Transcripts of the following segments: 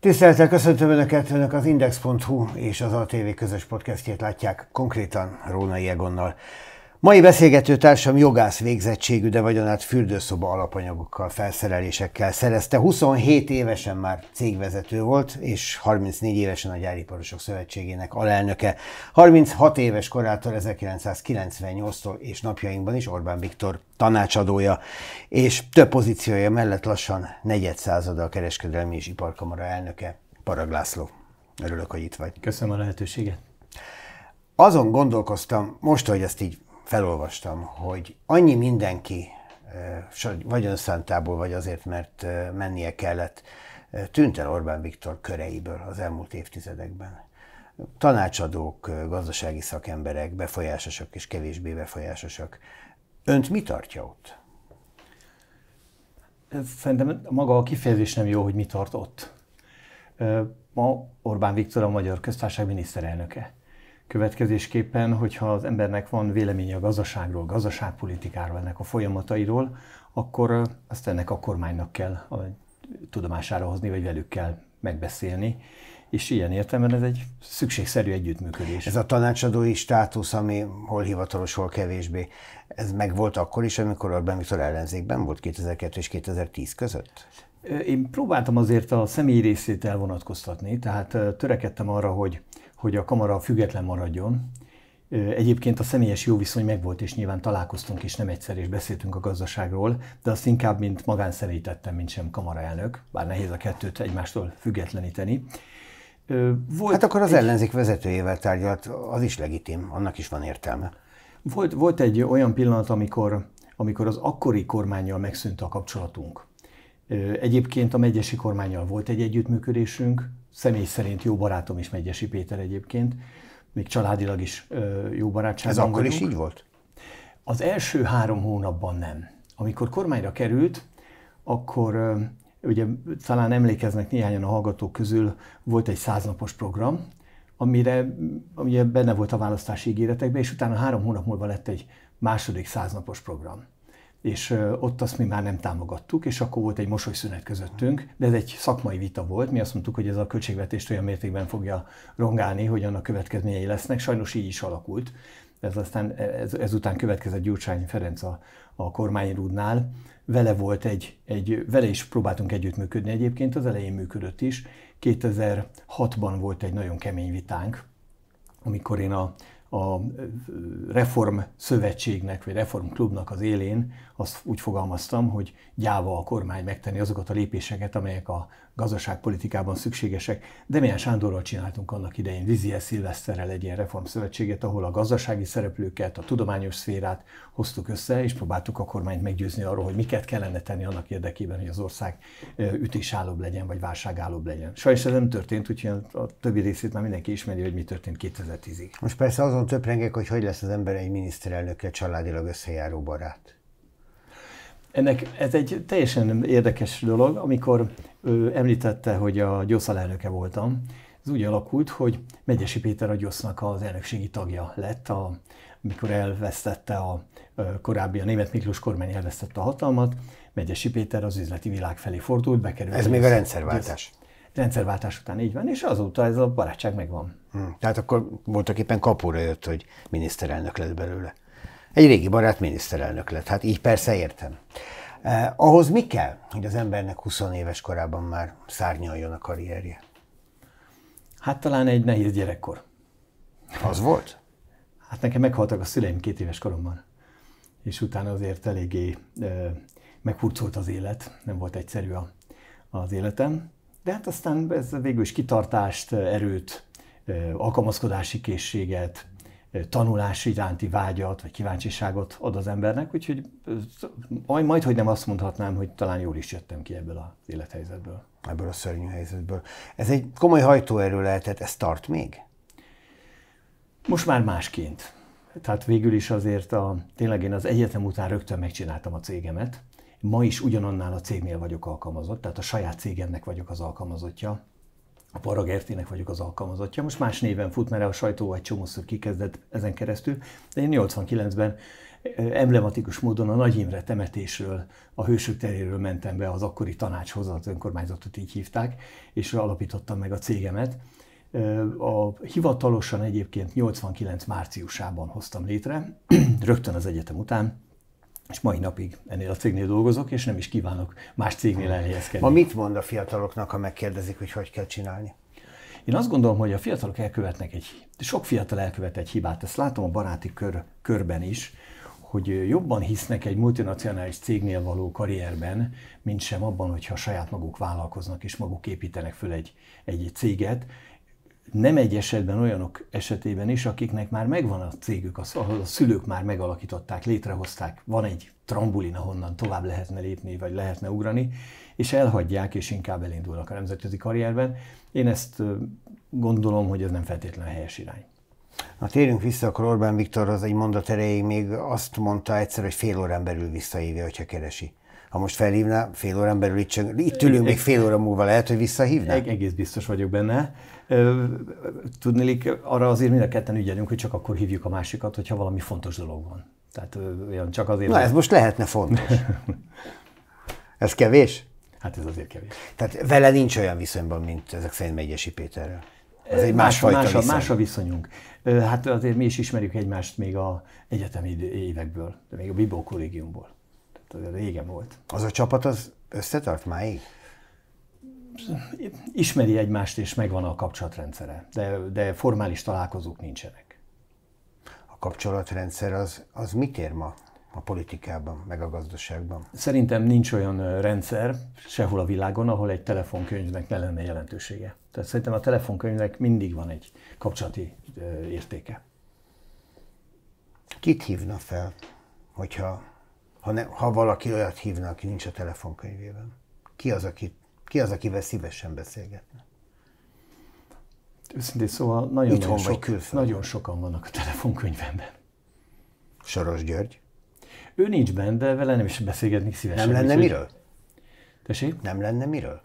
Tisztelettel köszöntöm Önöket, Önök az Index.hu és az ATV közös podcastjét látják, konkrétan Rónai Egonnal. Mai beszélgető társam jogász végzettségű, de vagyonát fürdőszoba alapanyagokkal, felszerelésekkel szerezte. 27 évesen már cégvezető volt, és 34 évesen a Gyáriparosok Szövetségének alelnöke. 36 éves korától 1998-tól és napjainkban is Orbán Viktor tanácsadója, és több pozíciója mellett lassan negyed százada a kereskedelmi és iparkamara elnöke, Parag László. Örülök, hogy itt vagy. Köszönöm a lehetőséget. Azon gondolkoztam, most, hogy ezt így felolvastam, hogy annyi mindenki, vagy önszántából, vagy azért, mert mennie kellett, tűnt el Orbán Viktor köreiből az elmúlt évtizedekben. Tanácsadók, gazdasági szakemberek, befolyásosak és kevésbé befolyásosak. Önt mi tartja ott? Szerintem maga a kifejezés nem jó, hogy mi tart ott. Ma Orbán Viktor a magyar köztársaság miniszterelnöke. Következésképpen, hogyha az embernek van véleménye a gazdaságról, gazdaságpolitikáról, ennek a folyamatairól, akkor azt ennek a kormánynak kell a tudomására hozni, vagy velük kell megbeszélni. És ilyen értelemben ez egy szükségszerű együttműködés. Ez a tanácsadói státusz, ami hol hivatalos, hol kevésbé, ez volt akkor is, amikor Orbán Viktor ellenzékben volt 2002 és 2010 között? Én próbáltam azért a személyi részét elvonatkoztatni, tehát törekedtem arra, hogy hogy a kamara független maradjon. Egyébként a személyes jó viszony megvolt, és nyilván találkoztunk is nem egyszer, és beszéltünk a gazdaságról, de azt inkább, mint magánszemély tettem, mint sem kamaraelnök, bár nehéz a kettőt egymástól függetleníteni. Volt hát akkor az egy... ellenzék vezetőjével tárgyalt, az is legitim, annak is van értelme. Volt, volt egy olyan pillanat, amikor, amikor az akkori kormányjal megszűnt a kapcsolatunk. Egyébként a megyesi kormányjal volt egy együttműködésünk, személy szerint jó barátom is Megyesi Péter egyébként, még családilag is jó barátság. Ez akkor vagyunk. is így volt? Az első három hónapban nem. Amikor kormányra került, akkor ugye talán emlékeznek néhányan a hallgatók közül, volt egy száznapos program, amire ugye benne volt a választási ígéretekben, és utána három hónap múlva lett egy második száznapos program és ott azt mi már nem támogattuk, és akkor volt egy mosolyszünet közöttünk, de ez egy szakmai vita volt, mi azt mondtuk, hogy ez a költségvetést olyan mértékben fogja rongálni, hogy annak következményei lesznek, sajnos így is alakult. Ez aztán e, ez, ezután következett Gyurcsány Ferenc a, a kormányrúdnál. Vele volt egy, egy, vele is próbáltunk együttműködni egyébként, az elején működött is. 2006-ban volt egy nagyon kemény vitánk, amikor én a a Reform Szövetségnek, vagy Reform Klubnak az élén azt úgy fogalmaztam, hogy gyáva a kormány megtenni azokat a lépéseket, amelyek a gazdaságpolitikában szükségesek. Demián Sándorral csináltunk annak idején Vizier Szilveszterrel egy ilyen reformszövetséget, ahol a gazdasági szereplőket, a tudományos szférát hoztuk össze, és próbáltuk a kormányt meggyőzni arról, hogy miket kellene tenni annak érdekében, hogy az ország ütésállóbb legyen, vagy válságállóbb legyen. Sajnos ez nem történt, úgyhogy a többi részét már mindenki ismeri, hogy mi történt 2010-ig. Most persze azon töprengek, hogy hogy lesz az ember egy miniszterelnökkel családilag összejáró barát. Ennek ez egy teljesen érdekes dolog, amikor ő említette, hogy a gyoszal elnöke voltam. Ez úgy alakult, hogy Megyesi Péter a gyosznak az elnökségi tagja lett, a, amikor elvesztette a, a korábbi, a német Miklós kormány elvesztette a hatalmat, Megyesi Péter az üzleti világ felé fordult, bekerült. Ez a még a rendszerváltás. Gyosz. Rendszerváltás után így van, és azóta ez a barátság megvan. Hmm. Tehát akkor voltak éppen kapóra jött, hogy miniszterelnök lett belőle. Egy régi barát miniszterelnök lett, hát így persze értem. Eh, ahhoz mi kell, hogy az embernek 20 éves korában már szárnyaljon a karrierje? Hát talán egy nehéz gyerekkor. Az volt? Hát nekem meghaltak a szüleim két éves koromban, és utána azért eléggé eh, meghurcolt az élet, nem volt egyszerű a, az életem. De hát aztán ez végül is kitartást, erőt, eh, alkalmazkodási készséget, tanulás iránti vágyat, vagy kíváncsiságot ad az embernek, úgyhogy majd, majd hogy nem azt mondhatnám, hogy talán jól is jöttem ki ebből az élethelyzetből. Ebből a szörnyű helyzetből. Ez egy komoly hajtóerő lehetett, ez tart még? Most már másként. Tehát végül is azért a, tényleg én az egyetem után rögtön megcsináltam a cégemet. Ma is ugyanannál a cégnél vagyok alkalmazott, tehát a saját cégemnek vagyok az alkalmazottja a Gertének vagyok az alkalmazottja. Most más néven fut, mert a sajtó egy csomószor kikezdett ezen keresztül, de én 89-ben eh, emblematikus módon a Nagy Imre temetésről, a Hősök teréről mentem be az akkori tanácshoz, az önkormányzatot így hívták, és alapítottam meg a cégemet. Eh, a hivatalosan egyébként 89 márciusában hoztam létre, rögtön az egyetem után, és mai napig ennél a cégnél dolgozok, és nem is kívánok más cégnél hmm. elhelyezkedni. Ma mit mond a fiataloknak, ha megkérdezik, hogy hogy kell csinálni? Én azt gondolom, hogy a fiatalok elkövetnek egy, sok fiatal elkövet egy hibát, ezt látom a baráti kör, körben is, hogy jobban hisznek egy multinacionális cégnél való karrierben, mint sem abban, hogyha saját maguk vállalkoznak és maguk építenek föl egy, egy céget, nem egy esetben olyanok esetében is, akiknek már megvan a cégük, az, ahol a szülők már megalakították, létrehozták, van egy trambulina, honnan tovább lehetne lépni, vagy lehetne ugrani, és elhagyják, és inkább elindulnak a nemzetközi karrierben. Én ezt gondolom, hogy ez nem feltétlenül helyes irány. Na térjünk vissza, akkor Orbán Viktor az egy mondat erejéig még azt mondta egyszer, hogy fél órán belül visszaívja, hogyha keresi ha most felhívná, fél órán belül itt, csak, itt ülünk, még fél óra múlva lehet, hogy visszahívná? Egész biztos vagyok benne. Tudnélik, arra azért mind a ketten ügyelünk, hogy csak akkor hívjuk a másikat, hogyha valami fontos dolog van. Tehát olyan csak azért... Na, ez most lehetne fontos. ez kevés? Hát ez azért kevés. Tehát vele nincs olyan viszonyban, mint ezek szerint Megyesi Péterrel. Ez egy más, más, viszony. Más a viszonyunk. Hát azért mi is ismerjük egymást még a egyetemi évekből, de még a Bibó kollégiumból. Hát régen volt. Az a csapat az összetart máig? Ismeri egymást, és megvan a kapcsolatrendszere, de, de formális találkozók nincsenek. A kapcsolatrendszer az, az mit ér ma? a politikában, meg a gazdaságban? Szerintem nincs olyan rendszer sehol a világon, ahol egy telefonkönyvnek ne lenne jelentősége. Tehát szerintem a telefonkönyvnek mindig van egy kapcsolati értéke. Kit hívna fel, hogyha ha, ne, ha valaki olyat hívna, aki nincs a telefonkönyvében? Ki az, aki, ki az akivel szívesen beszélgetne? Őszintén szóval nagyon, Itthon nagyon, sok, nagyon sokan vannak a telefonkönyvemben. Soros György? Ő nincs benne, de vele nem is beszélgetni szívesen. Nem lenne miről? Tessék? Nem lenne miről?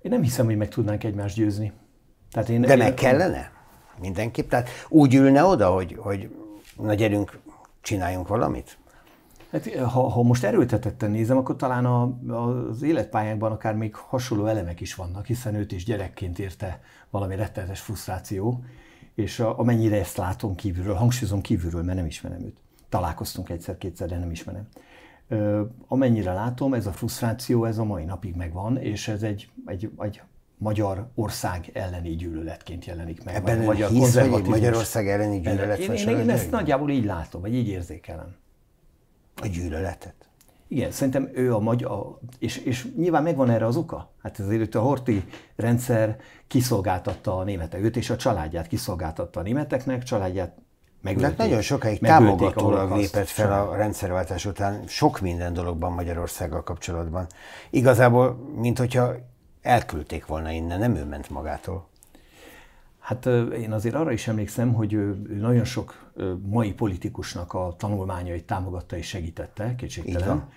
Én nem hiszem, hogy meg tudnánk egymást győzni. Tehát én, De én... meg kellene? Mindenképp? Tehát úgy ülne oda, hogy, hogy na gyerünk, csináljunk valamit? Hát, ha, ha most erőltetetten nézem, akkor talán a, az életpályákban akár még hasonló elemek is vannak, hiszen őt is gyerekként érte valami rettenetes frusztráció, és a, amennyire ezt látom kívülről, hangsúlyozom kívülről, mert nem ismerem őt. Találkoztunk egyszer-kétszer, de nem ismerem. Ö, amennyire látom, ez a frusztráció, ez a mai napig megvan, és ez egy, egy, egy magyar ország elleni gyűlöletként jelenik meg. Ebben magyar hisz, hogy Magyarország elleni gyűlölet Én, én, én ezt nagyjából így látom, vagy így érzékelem. A gyűlöletet? Igen, szerintem ő a magyar, és, és nyilván megvan erre az oka. Hát ezért a Horti rendszer kiszolgáltatta a németek, őt és a családját kiszolgáltatta a németeknek, családját megölték. Tehát nagyon sokáig támogatólag lépett fel a rendszerváltás után sok minden dologban Magyarországgal kapcsolatban. Igazából, mint hogyha elküldték volna innen, nem ő ment magától. Hát én azért arra is emlékszem, hogy ő, nagyon sok mai politikusnak a tanulmányait támogatta és segítette, kétségtelen.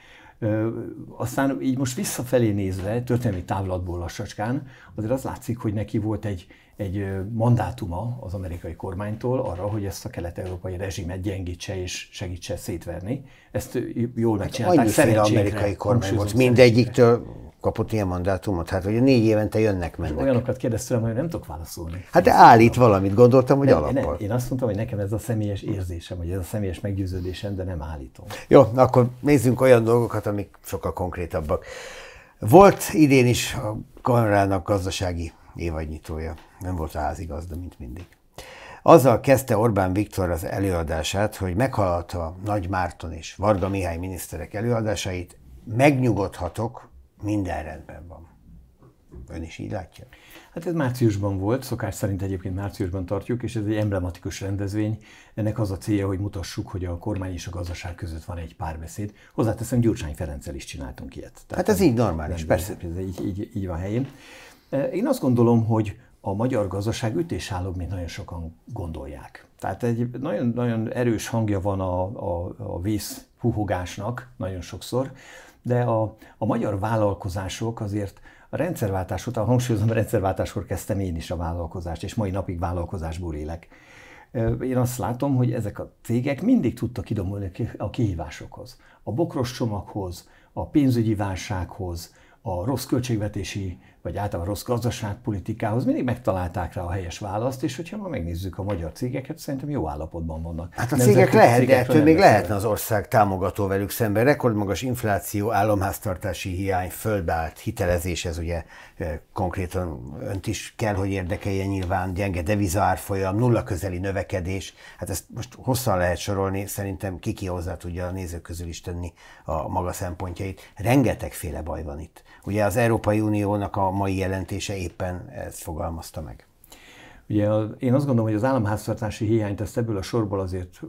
Aztán így most visszafelé nézve, történelmi távlatból lassacskán, azért az látszik, hogy neki volt egy, egy mandátuma az amerikai kormánytól arra, hogy ezt a kelet-európai rezsimet gyengítse és segítse szétverni. Ezt jól hát megcsinálták. Hát annyiféle amerikai kormány volt, mindegyiktől kapott ilyen mandátumot? Hát a négy évente jönnek, meg. olyanokat kérdeztem, hogy nem tudok válaszolni. Hát de állít valamit, gondoltam, hogy nem, Nem. Én azt mondtam, hogy nekem ez a személyes érzésem, vagy ez a személyes meggyőződésem, de nem állítom. Jó, akkor nézzünk olyan dolgokat, amik sokkal konkrétabbak. Volt idén is a Konrának gazdasági évadnyitója. Nem volt házigazda, mint mindig. Azzal kezdte Orbán Viktor az előadását, hogy meghallotta Nagy Márton és Varga Mihály miniszterek előadásait, megnyugodhatok, minden rendben van. Ön is így látja? Hát ez márciusban volt, szokás szerint egyébként márciusban tartjuk, és ez egy emblematikus rendezvény. Ennek az a célja, hogy mutassuk, hogy a kormány és a gazdaság között van egy párbeszéd. Hozzáteszem, Gyurcsány Ferenccel is csináltunk ilyet. Tehát hát ez így normális, persze. Ez így, így, így van helyén. E, én azt gondolom, hogy a magyar gazdaság ütésállóbb, mint nagyon sokan gondolják. Tehát egy nagyon-nagyon erős hangja van a, a, a víz puhogásnak nagyon sokszor, de a, a magyar vállalkozások azért a rendszerváltás után, hangsúlyozom, a rendszerváltáskor kezdtem én is a vállalkozást, és mai napig vállalkozásból élek. Én azt látom, hogy ezek a cégek mindig tudtak idomulni a kihívásokhoz. A bokros csomaghoz, a pénzügyi válsághoz, a rossz költségvetési vagy általában rossz gazdaságpolitikához, mindig megtalálták rá a helyes választ, és hogyha ma megnézzük a magyar cégeket, szerintem jó állapotban vannak. Hát a Nemzeti cégek lehet, de ettől még lehetne az ország támogató velük szemben. Rekordmagas infláció, államháztartási hiány, földbált hitelezés, ez ugye eh, konkrétan önt is kell, hogy érdekelje nyilván, gyenge devizárfolyam, nulla közeli növekedés. Hát ezt most hosszan lehet sorolni, szerintem kiki hozzá tudja a nézők közül is tenni a maga szempontjait. Rengetegféle baj van itt. Ugye az Európai Uniónak a a mai jelentése éppen ezt fogalmazta meg. Ugye én azt gondolom, hogy az államháztartási hiányt ezt ebből a sorból azért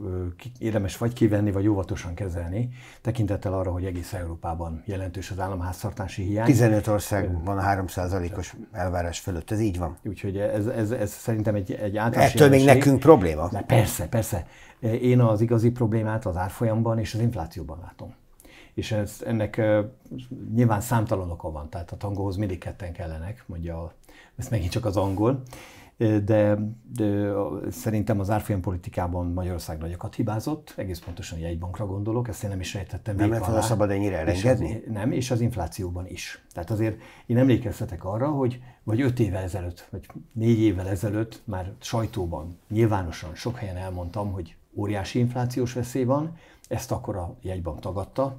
érdemes vagy kivenni, vagy óvatosan kezelni, tekintettel arra, hogy egész Európában jelentős az államháztartási hiány. 15 a 3%-os elvárás fölött, ez így van. Úgyhogy ez, ez, ez szerintem egy, egy általános Ettől jelenség. még nekünk probléma. De persze, persze. Én az igazi problémát az árfolyamban és az inflációban látom és ez, ennek nyilván számtalan oka van, tehát a tangóhoz mindig ketten kellenek, mondja, ez megint csak az angol, de, de szerintem az árfolyam politikában Magyarország nagyokat hibázott, egész pontosan egy bankra gondolok, ezt én nem is sejtettem. Nem lett szabad ennyire elengedni? És az, nem, és az inflációban is. Tehát azért én emlékeztetek arra, hogy vagy öt évvel ezelőtt, vagy négy évvel ezelőtt már sajtóban nyilvánosan sok helyen elmondtam, hogy óriási inflációs veszély van, ezt akkor a jegybank tagadta,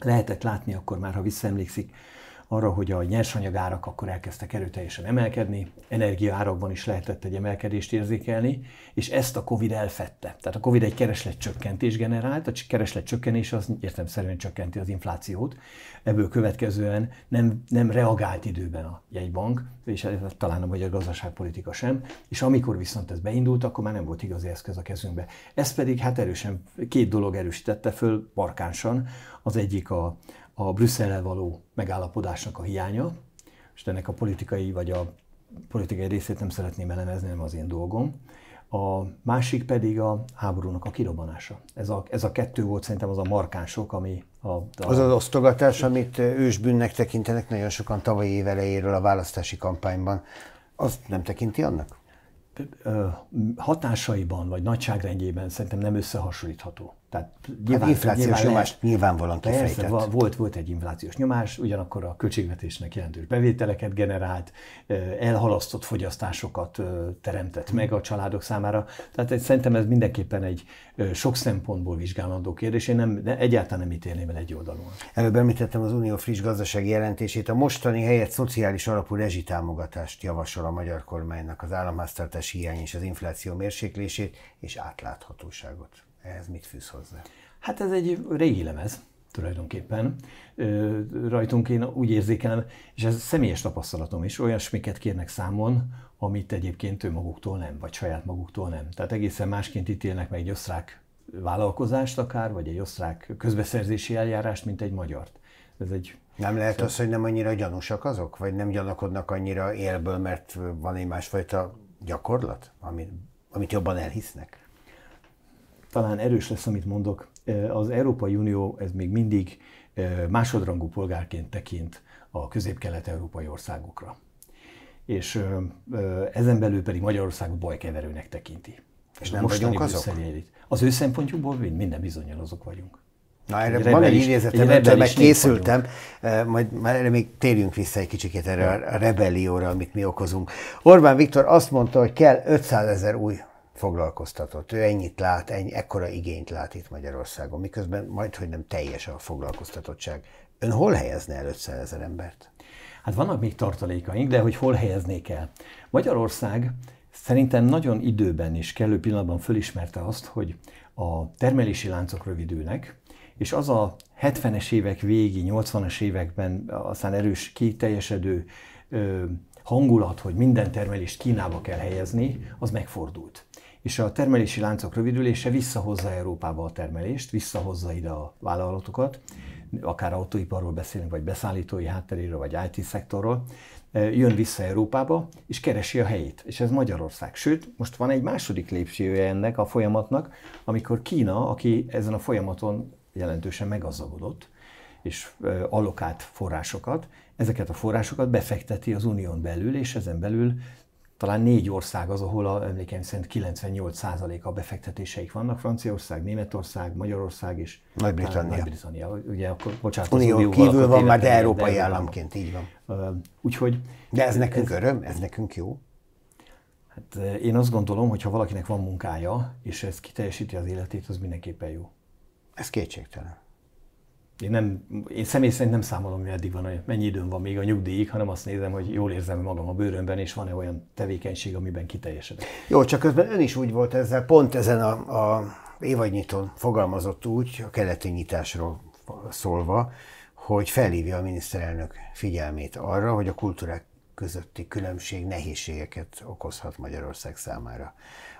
lehetett látni akkor már, ha visszaemlékszik, arra, hogy a nyersanyagárak akkor elkezdtek erőteljesen emelkedni, energiaárakban is lehetett egy emelkedést érzékelni, és ezt a Covid elfette. Tehát a Covid egy keresletcsökkentés generált, a keresletcsökkenés az értelemszerűen csökkenti az inflációt, ebből következően nem, nem reagált időben a jegybank, és talán a magyar gazdaságpolitika sem, és amikor viszont ez beindult, akkor már nem volt igazi eszköz a kezünkbe. Ez pedig hát erősen, két dolog erősítette föl markánsan, az egyik a, a Brüsszellel való megállapodásnak a hiánya, és ennek a politikai vagy a politikai részét nem szeretném elemezni, nem az én dolgom. A másik pedig a háborúnak a kirobanása. Ez a, ez a kettő volt szerintem az a markánsok, ami... A, a... Az az osztogatás, amit ősbűnnek tekintenek nagyon sokan tavalyi év elejéről a választási kampányban, azt nem tekinti annak? Hatásaiban vagy nagyságrendjében szerintem nem összehasonlítható. Tehát hát nyilván, hát inflációs nyilván lehet, nyilvánvalóan kifejtett. Persze, volt, volt egy inflációs nyomás, ugyanakkor a költségvetésnek jelentős bevételeket generált, elhalasztott fogyasztásokat teremtett meg a családok számára. Tehát egy, szerintem ez mindenképpen egy sok szempontból vizsgálandó kérdés. Én nem, de egyáltalán nem ítélném el egy oldalon. Előbb említettem az Unió friss gazdasági jelentését. A mostani helyett szociális alapú rezsitámogatást javasol a magyar kormánynak az államháztartási hiány és az infláció mérséklését és átláthatóságot ehhez mit fűz hozzá? Hát ez egy régi lemez tulajdonképpen Ö, rajtunk én úgy érzékelem, és ez személyes tapasztalatom is, olyasmiket kérnek számon, amit egyébként ő maguktól nem, vagy saját maguktól nem. Tehát egészen másként ítélnek meg egy osztrák vállalkozást akár, vagy egy osztrák közbeszerzési eljárást, mint egy magyart. Ez egy nem lehet az, hogy nem annyira gyanúsak azok? Vagy nem gyanakodnak annyira élből, mert van egy másfajta gyakorlat, amit, amit jobban elhisznek? talán erős lesz, amit mondok, az Európai Unió ez még mindig másodrangú polgárként tekint a közép-kelet-európai országokra. És ezen belül pedig Magyarország bajkeverőnek tekinti. És nem vagyunk azok? Az ő szempontjukból minden bizonyal azok vagyunk. Na erre egy van egy idézetem, meg készültem, vagyunk. majd már erre még térjünk vissza egy kicsikét erre a rebellióra, amit mi okozunk. Orbán Viktor azt mondta, hogy kell 500 ezer új foglalkoztatott. Ő ennyit lát, ennyi, ekkora igényt lát itt Magyarországon, miközben majd, hogy nem teljes a foglalkoztatottság. Ön hol helyezne el 500 ezer embert? Hát vannak még tartalékaink, de hogy hol helyeznék el? Magyarország szerintem nagyon időben és kellő pillanatban fölismerte azt, hogy a termelési láncok rövidülnek, és az a 70-es évek végi, 80-as években aztán erős kiteljesedő hangulat, hogy minden termelést Kínába kell helyezni, az megfordult és a termelési láncok rövidülése visszahozza Európába a termelést, visszahozza ide a vállalatokat, akár autóiparról beszélünk, vagy beszállítói hátteréről, vagy IT-szektorról, jön vissza Európába, és keresi a helyét. És ez Magyarország. Sőt, most van egy második lépcsője ennek a folyamatnak, amikor Kína, aki ezen a folyamaton jelentősen megazdagodott, és allokált forrásokat, ezeket a forrásokat befekteti az unión belül, és ezen belül talán négy ország az, ahol a emlékeim szerint 98%-a befektetéseik vannak, Franciaország, Németország, Magyarország és Nagy-Britannia. Nagy-Britannia. Ugye akkor, bocsánat, Unió az kívül van már, de európai de államként, így van. Úgyhogy... De ez nekünk ez, öröm, ez nekünk jó. Hát én azt gondolom, hogy ha valakinek van munkája, és ez kiteljesíti az életét, az mindenképpen jó. Ez kétségtelen. Én, nem, én személy szerint nem számolom, hogy eddig van, mennyi időm van még a nyugdíjig, hanem azt nézem, hogy jól érzem magam a bőrömben, és van-e olyan tevékenység, amiben kiteljesedek. Jó, csak közben ön is úgy volt ezzel, pont ezen a, a évadnyitón fogalmazott úgy, a keleti nyitásról szólva, hogy felhívja a miniszterelnök figyelmét arra, hogy a kultúrák közötti különbség nehézségeket okozhat Magyarország számára.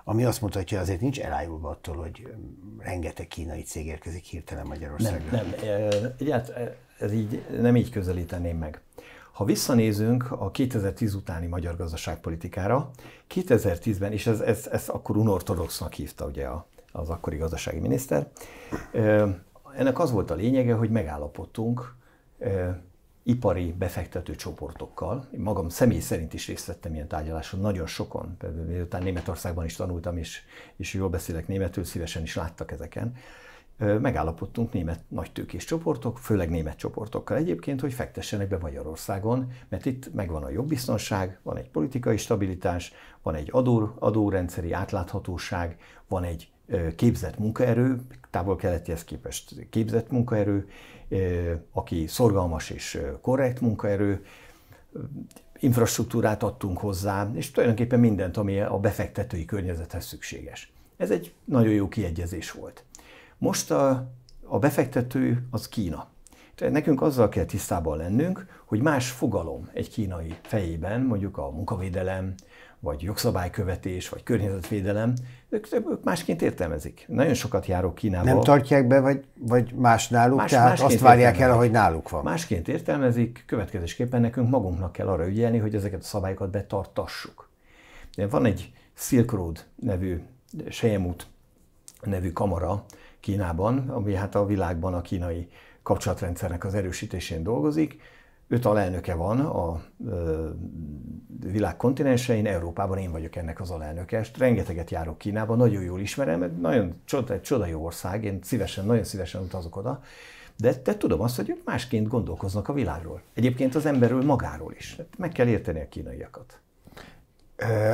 Ami azt mutatja, hogy azért nincs elájulva attól, hogy um, rengeteg kínai cég érkezik hirtelen Magyarországra. Nem, nem. Egyáltalán eh, eh, így, nem így közelíteném meg. Ha visszanézünk a 2010 utáni magyar gazdaságpolitikára, 2010-ben, és ez, ez, ez akkor unortodoxnak hívta ugye a, az akkori gazdasági miniszter, eh, ennek az volt a lényege, hogy megállapodtunk ipari befektető csoportokkal. Én magam személy szerint is részt vettem ilyen tárgyaláson, nagyon sokon. Például miután Németországban is tanultam, és, és jól beszélek németül, szívesen is láttak ezeken. Megállapodtunk német nagytőkés csoportok, főleg német csoportokkal egyébként, hogy fektessenek be Magyarországon, mert itt megvan a jogbiztonság, van egy politikai stabilitás, van egy adó, adórendszeri átláthatóság, van egy képzett munkaerő, távol-keletihez képest képzett munkaerő, aki szorgalmas és korrekt munkaerő, infrastruktúrát adtunk hozzá, és tulajdonképpen mindent, ami a befektetői környezethez szükséges. Ez egy nagyon jó kiegyezés volt. Most a, a befektető az Kína. Tehát nekünk azzal kell tisztában lennünk, hogy más fogalom egy kínai fejében, mondjuk a munkavédelem, vagy jogszabálykövetés, vagy környezetvédelem, ők, ők másként értelmezik. Nagyon sokat járok Kínába. Nem tartják be, vagy, vagy más náluk, más, tehát azt várják el, ahogy náluk van. Másként értelmezik, következésképpen nekünk magunknak kell arra ügyelni, hogy ezeket a szabályokat betartassuk. De van egy Silk Road nevű, Sejemút nevű kamara Kínában, ami hát a világban a kínai kapcsolatrendszernek az erősítésén dolgozik, Öt alelnöke van a világkontinensein, világ kontinensein, Európában én vagyok ennek az alelnöke. Rengeteget járok Kínába, nagyon jól ismerem, mert nagyon csoda, egy csoda jó ország, én szívesen, nagyon szívesen utazok oda. De, de tudom azt, hogy ők másként gondolkoznak a világról. Egyébként az emberről magáról is. Hát meg kell érteni a kínaiakat.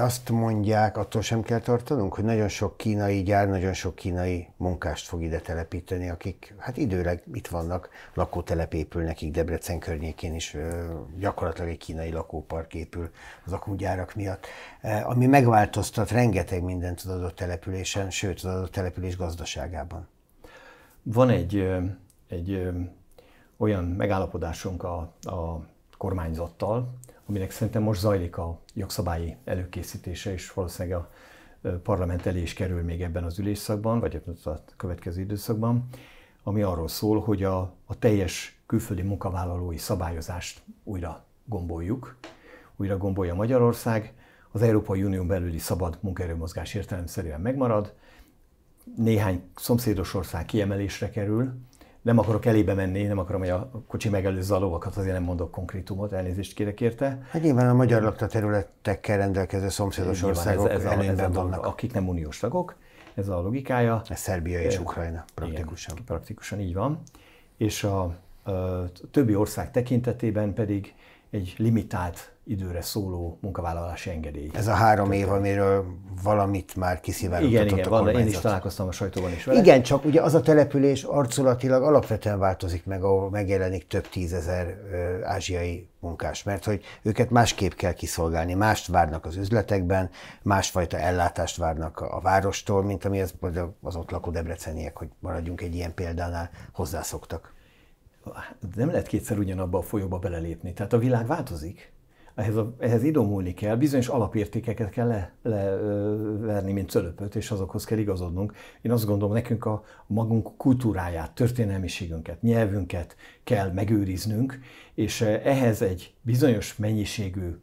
Azt mondják, attól sem kell tartanunk, hogy nagyon sok kínai gyár, nagyon sok kínai munkást fog ide telepíteni, akik hát időleg itt vannak, lakótelep épül nekik Debrecen környékén is, gyakorlatilag egy kínai lakópark épül az akúgyárak miatt, ami megváltoztat rengeteg mindent az adott településen, sőt az adott település gazdaságában. Van egy, egy olyan megállapodásunk a, a kormányzattal, aminek szerintem most zajlik a jogszabályi előkészítése, és valószínűleg a parlament elé is kerül még ebben az ülésszakban, vagy a következő időszakban, ami arról szól, hogy a, a teljes külföldi munkavállalói szabályozást újra gomboljuk, újra gombolja Magyarország, az Európai Unión belüli szabad munkaerőmozgás értelemszerűen megmarad, néhány szomszédos ország kiemelésre kerül, nem akarok elébe menni, nem akarom, hogy a kocsi megelőzze a lovakat, azért nem mondok konkrétumot, elnézést kérek érte. Hát nyilván a magyar lakta területekkel rendelkező szomszédos nyilván országok ez, ez, a, ez a, vannak. Akik nem uniós tagok, ez a logikája. Ez Szerbia és eh, Ukrajna praktikusan. Igen, praktikusan így van. És a, a többi ország tekintetében pedig egy limitált időre szóló munkavállalási engedély. Ez a három év, amiről valamit már kiszivárgott. Igen, igen, van, én is találkoztam a sajtóban is vele. Igen, csak ugye az a település arculatilag alapvetően változik meg, ahol megjelenik több tízezer ö, ázsiai munkás, mert hogy őket másképp kell kiszolgálni, mást várnak az üzletekben, másfajta ellátást várnak a várostól, mint ami az, az ott lakó debreceniek, hogy maradjunk egy ilyen példánál, hozzászoktak. Nem lehet kétszer ugyanabba a folyóba belelépni, tehát a világ változik ehhez, a, ehhez idomulni kell, bizonyos alapértékeket kell leverni, le, leverni, mint cölöpöt, és azokhoz kell igazodnunk. Én azt gondolom, nekünk a magunk kultúráját, történelmiségünket, nyelvünket kell megőriznünk, és ehhez egy bizonyos mennyiségű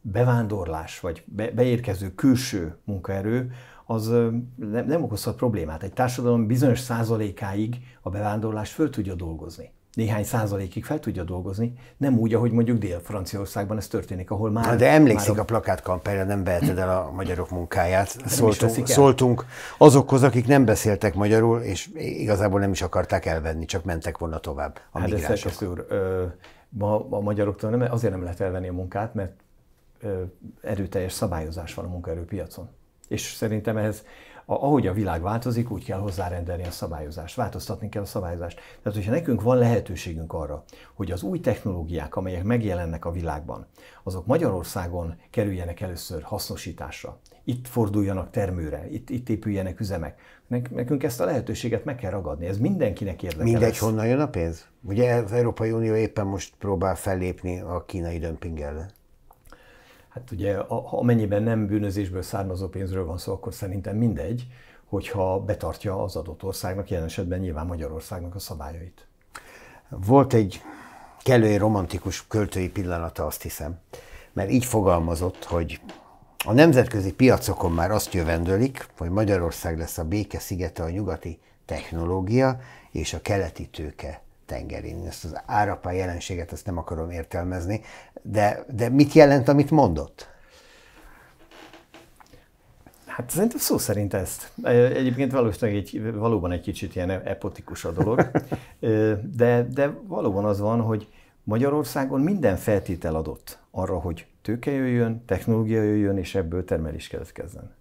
bevándorlás, vagy be, beérkező külső munkaerő, az nem, nem okozhat problémát. Egy társadalom bizonyos százalékáig a bevándorlás föl tudja dolgozni néhány százalékig fel tudja dolgozni, nem úgy, ahogy mondjuk Dél-Franciaországban ez történik, ahol már... Na, de emlékszik már... a plakátkampányra, nem veheted el a magyarok munkáját. De szóltunk, szóltunk azokhoz, akik nem beszéltek magyarul, és igazából nem is akarták elvenni, csak mentek volna tovább a hát migránsok. úr, ö, ma a magyaroktól nem, azért nem lehet elvenni a munkát, mert ö, erőteljes szabályozás van a munkaerőpiacon. És szerintem ehhez ahogy a világ változik, úgy kell hozzárendelni a szabályozást, változtatni kell a szabályozást. Tehát, hogyha nekünk van lehetőségünk arra, hogy az új technológiák, amelyek megjelennek a világban, azok Magyarországon kerüljenek először hasznosításra, itt forduljanak termőre, itt, itt épüljenek üzemek. Nekünk ezt a lehetőséget meg kell ragadni, ez mindenkinek érdekel. Mindegy, lesz. honnan jön a pénz? Ugye az Európai Unió éppen most próbál fellépni a kínai dömping ellen. Hát ugye, ha amennyiben nem bűnözésből származó pénzről van szó, akkor szerintem mindegy, hogyha betartja az adott országnak, jelen esetben nyilván Magyarországnak a szabályait. Volt egy kellő romantikus költői pillanata, azt hiszem, mert így fogalmazott, hogy a nemzetközi piacokon már azt jövendőlik, hogy Magyarország lesz a béke szigete a nyugati technológia és a keleti tőke tengerén. Ezt az árapá jelenséget ezt nem akarom értelmezni, de, de mit jelent, amit mondott? Hát szerintem szó szerint ezt. Egyébként valószínűleg egy, valóban egy kicsit ilyen epotikus a dolog, de, de valóban az van, hogy Magyarországon minden feltétel adott arra, hogy tőke jöjjön, technológia jöjjön, és ebből termelés keletkezzen.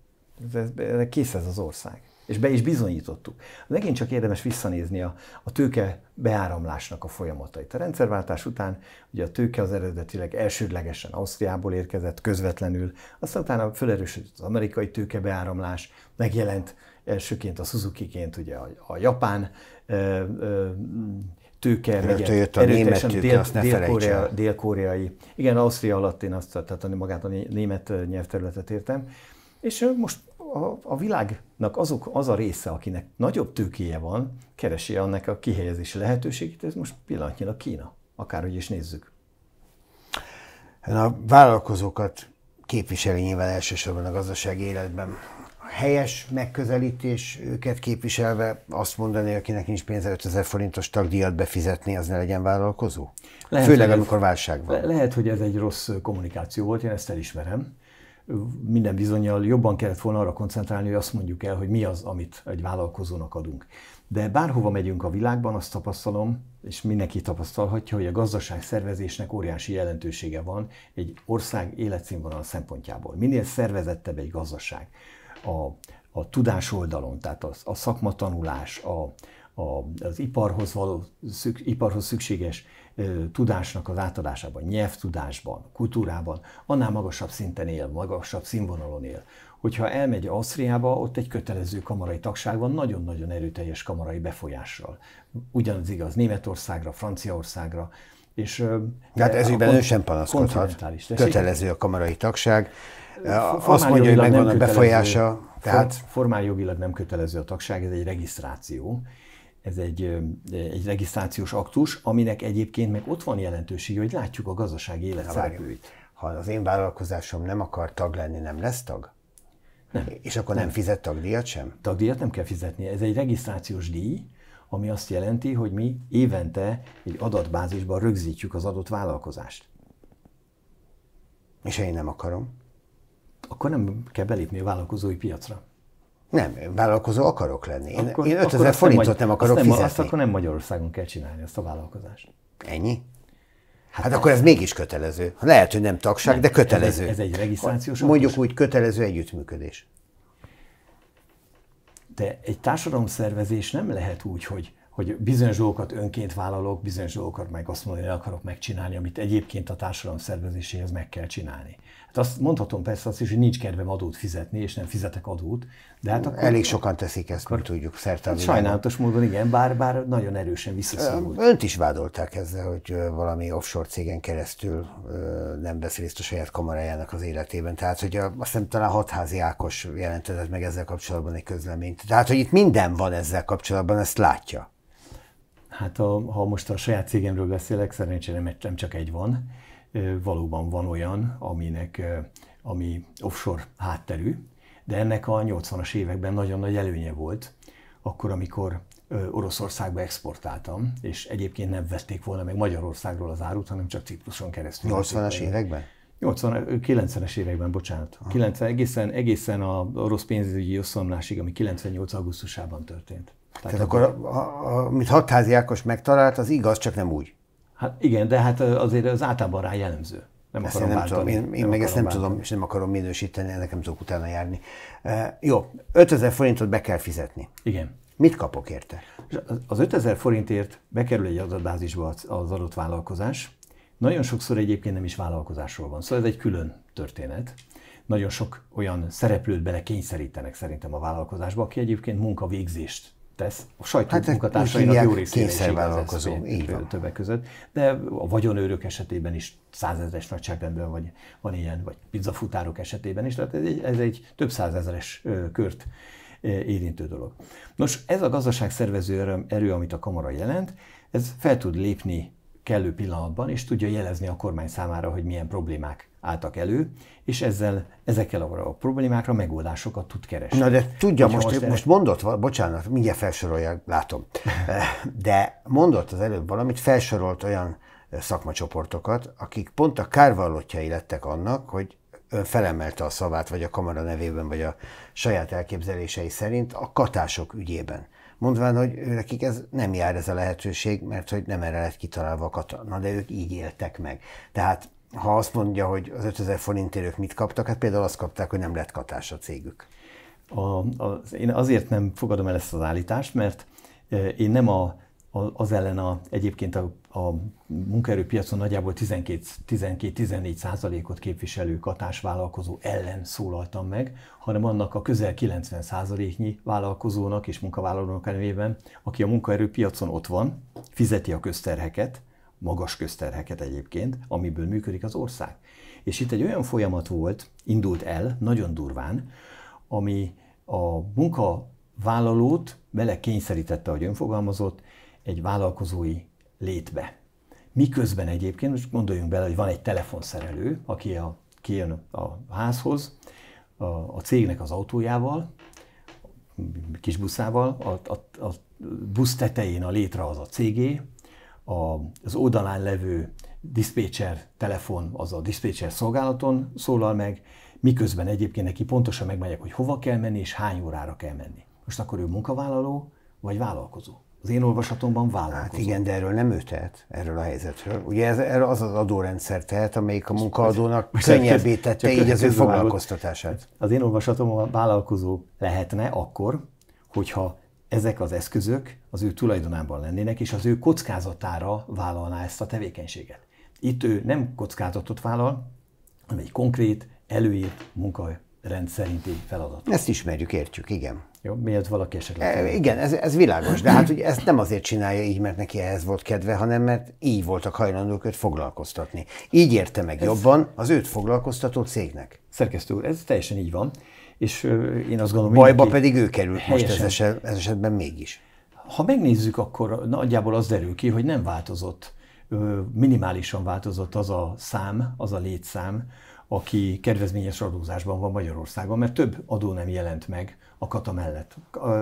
Ez kész ez az ország és be is bizonyítottuk. Megint csak érdemes visszanézni a, a tőke beáramlásnak a folyamatait. A rendszerváltás után ugye a tőke az eredetileg elsődlegesen Ausztriából érkezett közvetlenül, aztán utána felerősödött az amerikai tőke beáramlás, megjelent elsőként a Suzuki-ként ugye a, a japán ö, ö, tőke, német, erőteljesen dél, dél-korea, dél-koreai. Igen, Ausztria alatt én azt, tehát magát a német nyelvterületet értem. És most a, a világ Nak azok, az a része, akinek nagyobb tőkéje van, keresi annak a kihelyezési lehetőségét, ez most pillanatnyilag Kína, akárhogy is nézzük. A vállalkozókat képviseli nyilván elsősorban a gazdaság életben. A helyes megközelítés őket képviselve azt mondani, akinek nincs pénze 5000 forintos tagdíjat befizetni, az ne legyen vállalkozó? Lehet, Főleg, amikor válság van. Lehet, hogy ez egy rossz kommunikáció volt, én ezt elismerem minden bizonyal jobban kellett volna arra koncentrálni, hogy azt mondjuk el, hogy mi az, amit egy vállalkozónak adunk. De bárhova megyünk a világban, azt tapasztalom, és mindenki tapasztalhatja, hogy a gazdaság szervezésnek óriási jelentősége van egy ország életszínvonal szempontjából. Minél szervezettebb egy gazdaság a, a tudás oldalon, tehát a, a szakmatanulás, a, a, az iparhoz, való, szük, iparhoz szükséges tudásnak az átadásában, nyelvtudásban, kultúrában, annál magasabb szinten él, magasabb színvonalon él. Hogyha elmegy Ausztriába, ott egy kötelező kamarai tagság van, nagyon-nagyon erőteljes kamarai befolyással. Ugyanaz igaz Németországra, Franciaországra, és, de hát ezügyben ön sem panaszkodhat. Kötelező a kamarai tagság. Azt mondja, hogy megvan a befolyása. Tehát... Formál jogilag nem kötelező a tagság, ez egy regisztráció ez egy, egy regisztrációs aktus, aminek egyébként meg ott van jelentősége, hogy látjuk a gazdaság élet Ha az én vállalkozásom nem akar tag lenni, nem lesz tag? Nem. És akkor nem, nem fizet tagdíjat sem? Tagdíjat nem kell fizetni. Ez egy regisztrációs díj, ami azt jelenti, hogy mi évente egy adatbázisban rögzítjük az adott vállalkozást. És ha én nem akarom? Akkor nem kell belépni a vállalkozói piacra. Nem, vállalkozó akarok lenni. Én, akkor, én 5000 forintot nem, nem akarok azt nem, fizetni. Azt akkor nem Magyarországon kell csinálni ezt a vállalkozást. Ennyi? Hát, hát akkor ez mégis kötelező. Lehet, hogy nem tagság, nem, de kötelező. Ez, ez egy regisztrációs Mondjuk autos. úgy kötelező együttműködés. De egy társadalomszervezés nem lehet úgy, hogy, hogy bizonyos dolgokat önként vállalok, bizonyos dolgokat meg azt mondom, hogy akarok megcsinálni, amit egyébként a társadalom szervezéséhez meg kell csinálni. Hát azt mondhatom persze azt is, hogy nincs kedvem adót fizetni, és nem fizetek adót. De hát akkor, Elég sokan teszik ezt, akkor, tudjuk, szerte hát Sajnálatos módon igen, bár, bár nagyon erősen visszaszorult. Önt is vádolták ezzel, hogy valami offshore cégen keresztül nem vesz részt a saját kamarájának az életében. Tehát, hogy azt hiszem talán Hatházi Ákos jelentetett meg ezzel kapcsolatban egy közleményt. Tehát, hogy itt minden van ezzel kapcsolatban, ezt látja. Hát a, ha most a saját cégemről beszélek, szerencsére nem csak egy van valóban van olyan, aminek, ami offshore hátterű, de ennek a 80-as években nagyon nagy előnye volt, akkor, amikor Oroszországba exportáltam, és egyébként nem vették volna meg Magyarországról az árut, hanem csak Cipruson keresztül. 80-as években? 80, 90-es években, bocsánat. 90, egészen, egészen a orosz pénzügyi összeomlásig, ami 98. augusztusában történt. Tehát, Tehát akkor, a, a, amit Hatházi Ákos megtalált, az igaz, csak nem úgy. Hát igen, de hát azért az általában rá jellemző. Nem ezt akarom nem bántani. Tudom. Én, én nem meg ezt nem bántani. tudom, és nem akarom minősíteni, ennek tudok utána járni. Uh, jó, 5000 forintot be kell fizetni. Igen. Mit kapok érte? Az 5000 forintért bekerül egy adatbázisba az adott vállalkozás. Nagyon sokszor egyébként nem is vállalkozásról van, szóval ez egy külön történet. Nagyon sok olyan szereplőt bele kényszerítenek szerintem a vállalkozásba, aki egyébként munkavégzést tesz a sajtó hát, jó részére is így van. többek között. De a vagyonőrök esetében is százezeres nagyságrendben vagy, van ilyen, vagy pizzafutárok esetében is, tehát ez egy, ez egy több százezeres kört érintő dolog. Nos, ez a gazdaság szervező erő, amit a kamara jelent, ez fel tud lépni kellő pillanatban, és tudja jelezni a kormány számára, hogy milyen problémák álltak elő, és ezzel, ezekkel a problémákra megoldásokat tud keresni. Na de tudja, most, most, most mondott, bocsánat, mindjárt felsorolja látom, de mondott az előbb valamit, felsorolt olyan szakmacsoportokat, akik pont a kárvallottjai lettek annak, hogy ön felemelte a szavát, vagy a kamara nevében, vagy a saját elképzelései szerint a katások ügyében. Mondván, hogy nekik ez nem jár ez a lehetőség, mert hogy nem erre lett kitalálva a Na de ők így éltek meg. Tehát ha azt mondja, hogy az 5000 forintért mit kaptak, hát például azt kapták, hogy nem lett katás a cégük. A, a, én azért nem fogadom el ezt az állítást, mert e, én nem a, a, az ellen a, egyébként a, a munkaerőpiacon nagyjából 12-14 százalékot képviselő katás vállalkozó ellen szólaltam meg, hanem annak a közel 90 százaléknyi vállalkozónak és munkavállalónak elvében, aki a munkaerőpiacon ott van, fizeti a közterheket, magas közterheket egyébként, amiből működik az ország. És itt egy olyan folyamat volt, indult el nagyon durván, ami a munkavállalót belekényszerítette, hogy önfogalmazott, egy vállalkozói létbe. Miközben egyébként, most gondoljunk bele, hogy van egy telefonszerelő, aki a, kijön a házhoz, a, a cégnek az autójával, kis buszával, a, a, a busz tetején a létre az a cégé, a, az oldalán levő diszpécser telefon, az a diszpécser szolgálaton szólal meg, miközben egyébként neki pontosan megmegyek, hogy hova kell menni és hány órára kell menni. Most akkor ő munkavállaló vagy vállalkozó? Az én olvasatomban vállalkozó. Hát igen, de erről nem ő tehet, erről a helyzetről. Ugye ez, erről az az adórendszer tehet, amelyik a munkaadónak könnyebbé tette így az ő foglalkoztatását. Az én olvasatomban vállalkozó lehetne akkor, hogyha ezek az eszközök az ő tulajdonában lennének, és az ő kockázatára vállalná ezt a tevékenységet. Itt ő nem kockázatot vállal, hanem egy konkrét, előírt munkarendszerinti feladat. Ezt ismerjük, értjük, igen. Jó, miért valaki esetleg... E, igen, ez, ez világos, de hát hogy ezt nem azért csinálja így, mert neki ehhez volt kedve, hanem mert így voltak hajlandók őt foglalkoztatni. Így érte meg ez... jobban az őt foglalkoztató cégnek. Szerkesztő úr, ez teljesen így van és én azt gondolom... Bajba mindenki... pedig ő került helyesen. most ez, eset, ez esetben mégis. Ha megnézzük, akkor nagyjából az derül ki, hogy nem változott, minimálisan változott az a szám, az a létszám, aki kedvezményes adózásban van Magyarországon, mert több adó nem jelent meg a kata mellett.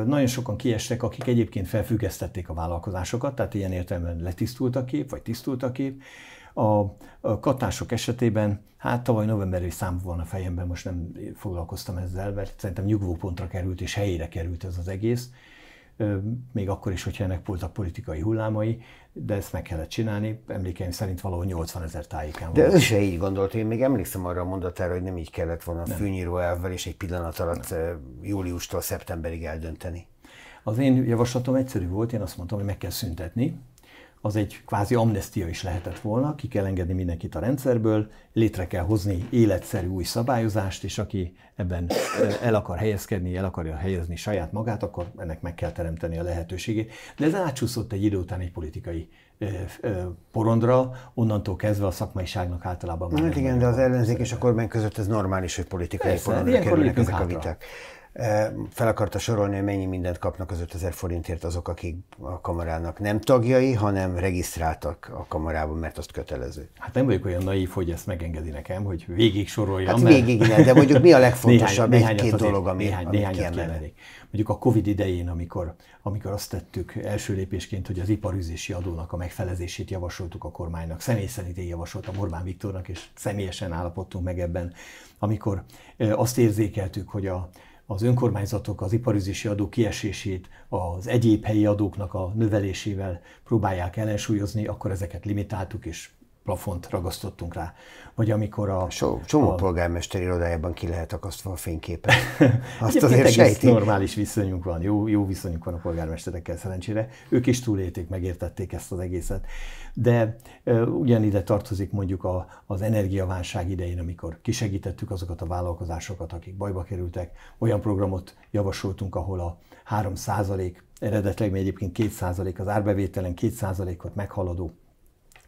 Nagyon sokan kiestek, akik egyébként felfüggesztették a vállalkozásokat, tehát ilyen értelemben letisztult a kép, vagy tisztult a kép, a katások esetében, hát tavaly novemberi szám van a fejemben, most nem foglalkoztam ezzel, mert szerintem nyugvópontra került és helyére került ez az egész, még akkor is, hogyha ennek voltak politikai hullámai, de ezt meg kellett csinálni. Emlékeim szerint valahol 80 ezer tájékán De ő se így gondolt, én még emlékszem arra a mondatára, hogy nem így kellett volna a fűnyíró elvvel és egy pillanat alatt nem. júliustól szeptemberig eldönteni. Az én javaslatom egyszerű volt, én azt mondtam, hogy meg kell szüntetni, az egy kvázi amnestia is lehetett volna, ki kell engedni mindenkit a rendszerből, létre kell hozni életszerű új szabályozást, és aki ebben el akar helyezkedni, el akarja helyezni saját magát, akkor ennek meg kell teremteni a lehetőségét. De ez átsúszott egy idő után egy politikai porondra, onnantól kezdve a szakmaiságnak általában már... Hát igen, de az ellenzék és a kormány között ez normális, hogy politikai Persze, porondra kerülnek ezek hátra. a viták. Fel akarta sorolni, hogy mennyi mindent kapnak az 5000 forintért azok, akik a kamarának nem tagjai, hanem regisztráltak a kamarában, mert azt kötelező. Hát nem vagyok olyan naív, hogy ezt megengedi nekem, hogy végig soroljam. Hát mert... végig nem, de mondjuk mi a legfontosabb néhány, egy-két dolog, ami, néhány, ami kiemelnék. Mondjuk a Covid idején, amikor, amikor azt tettük első lépésként, hogy az iparüzési adónak a megfelezését javasoltuk a kormánynak, személy szerint én javasoltam Orbán Viktornak, és személyesen állapodtunk meg ebben, amikor azt érzékeltük, hogy a, az önkormányzatok az iparizési adó kiesését az egyéb helyi adóknak a növelésével próbálják ellensúlyozni, akkor ezeket limitáltuk és plafont ragasztottunk rá. Vagy amikor a... So, csomó a, polgármester irodájában ki lehet akasztva a fényképet. Azt azért sejti. normális viszonyunk van, jó, jó viszonyunk van a polgármesterekkel szerencsére. Ők is túlélték, megértették ezt az egészet. De e, ugyanide tartozik mondjuk a, az energiaválság idején, amikor kisegítettük azokat a vállalkozásokat, akik bajba kerültek. Olyan programot javasoltunk, ahol a 3 eredetileg mi egyébként 2 az árbevételen 2 ot meghaladó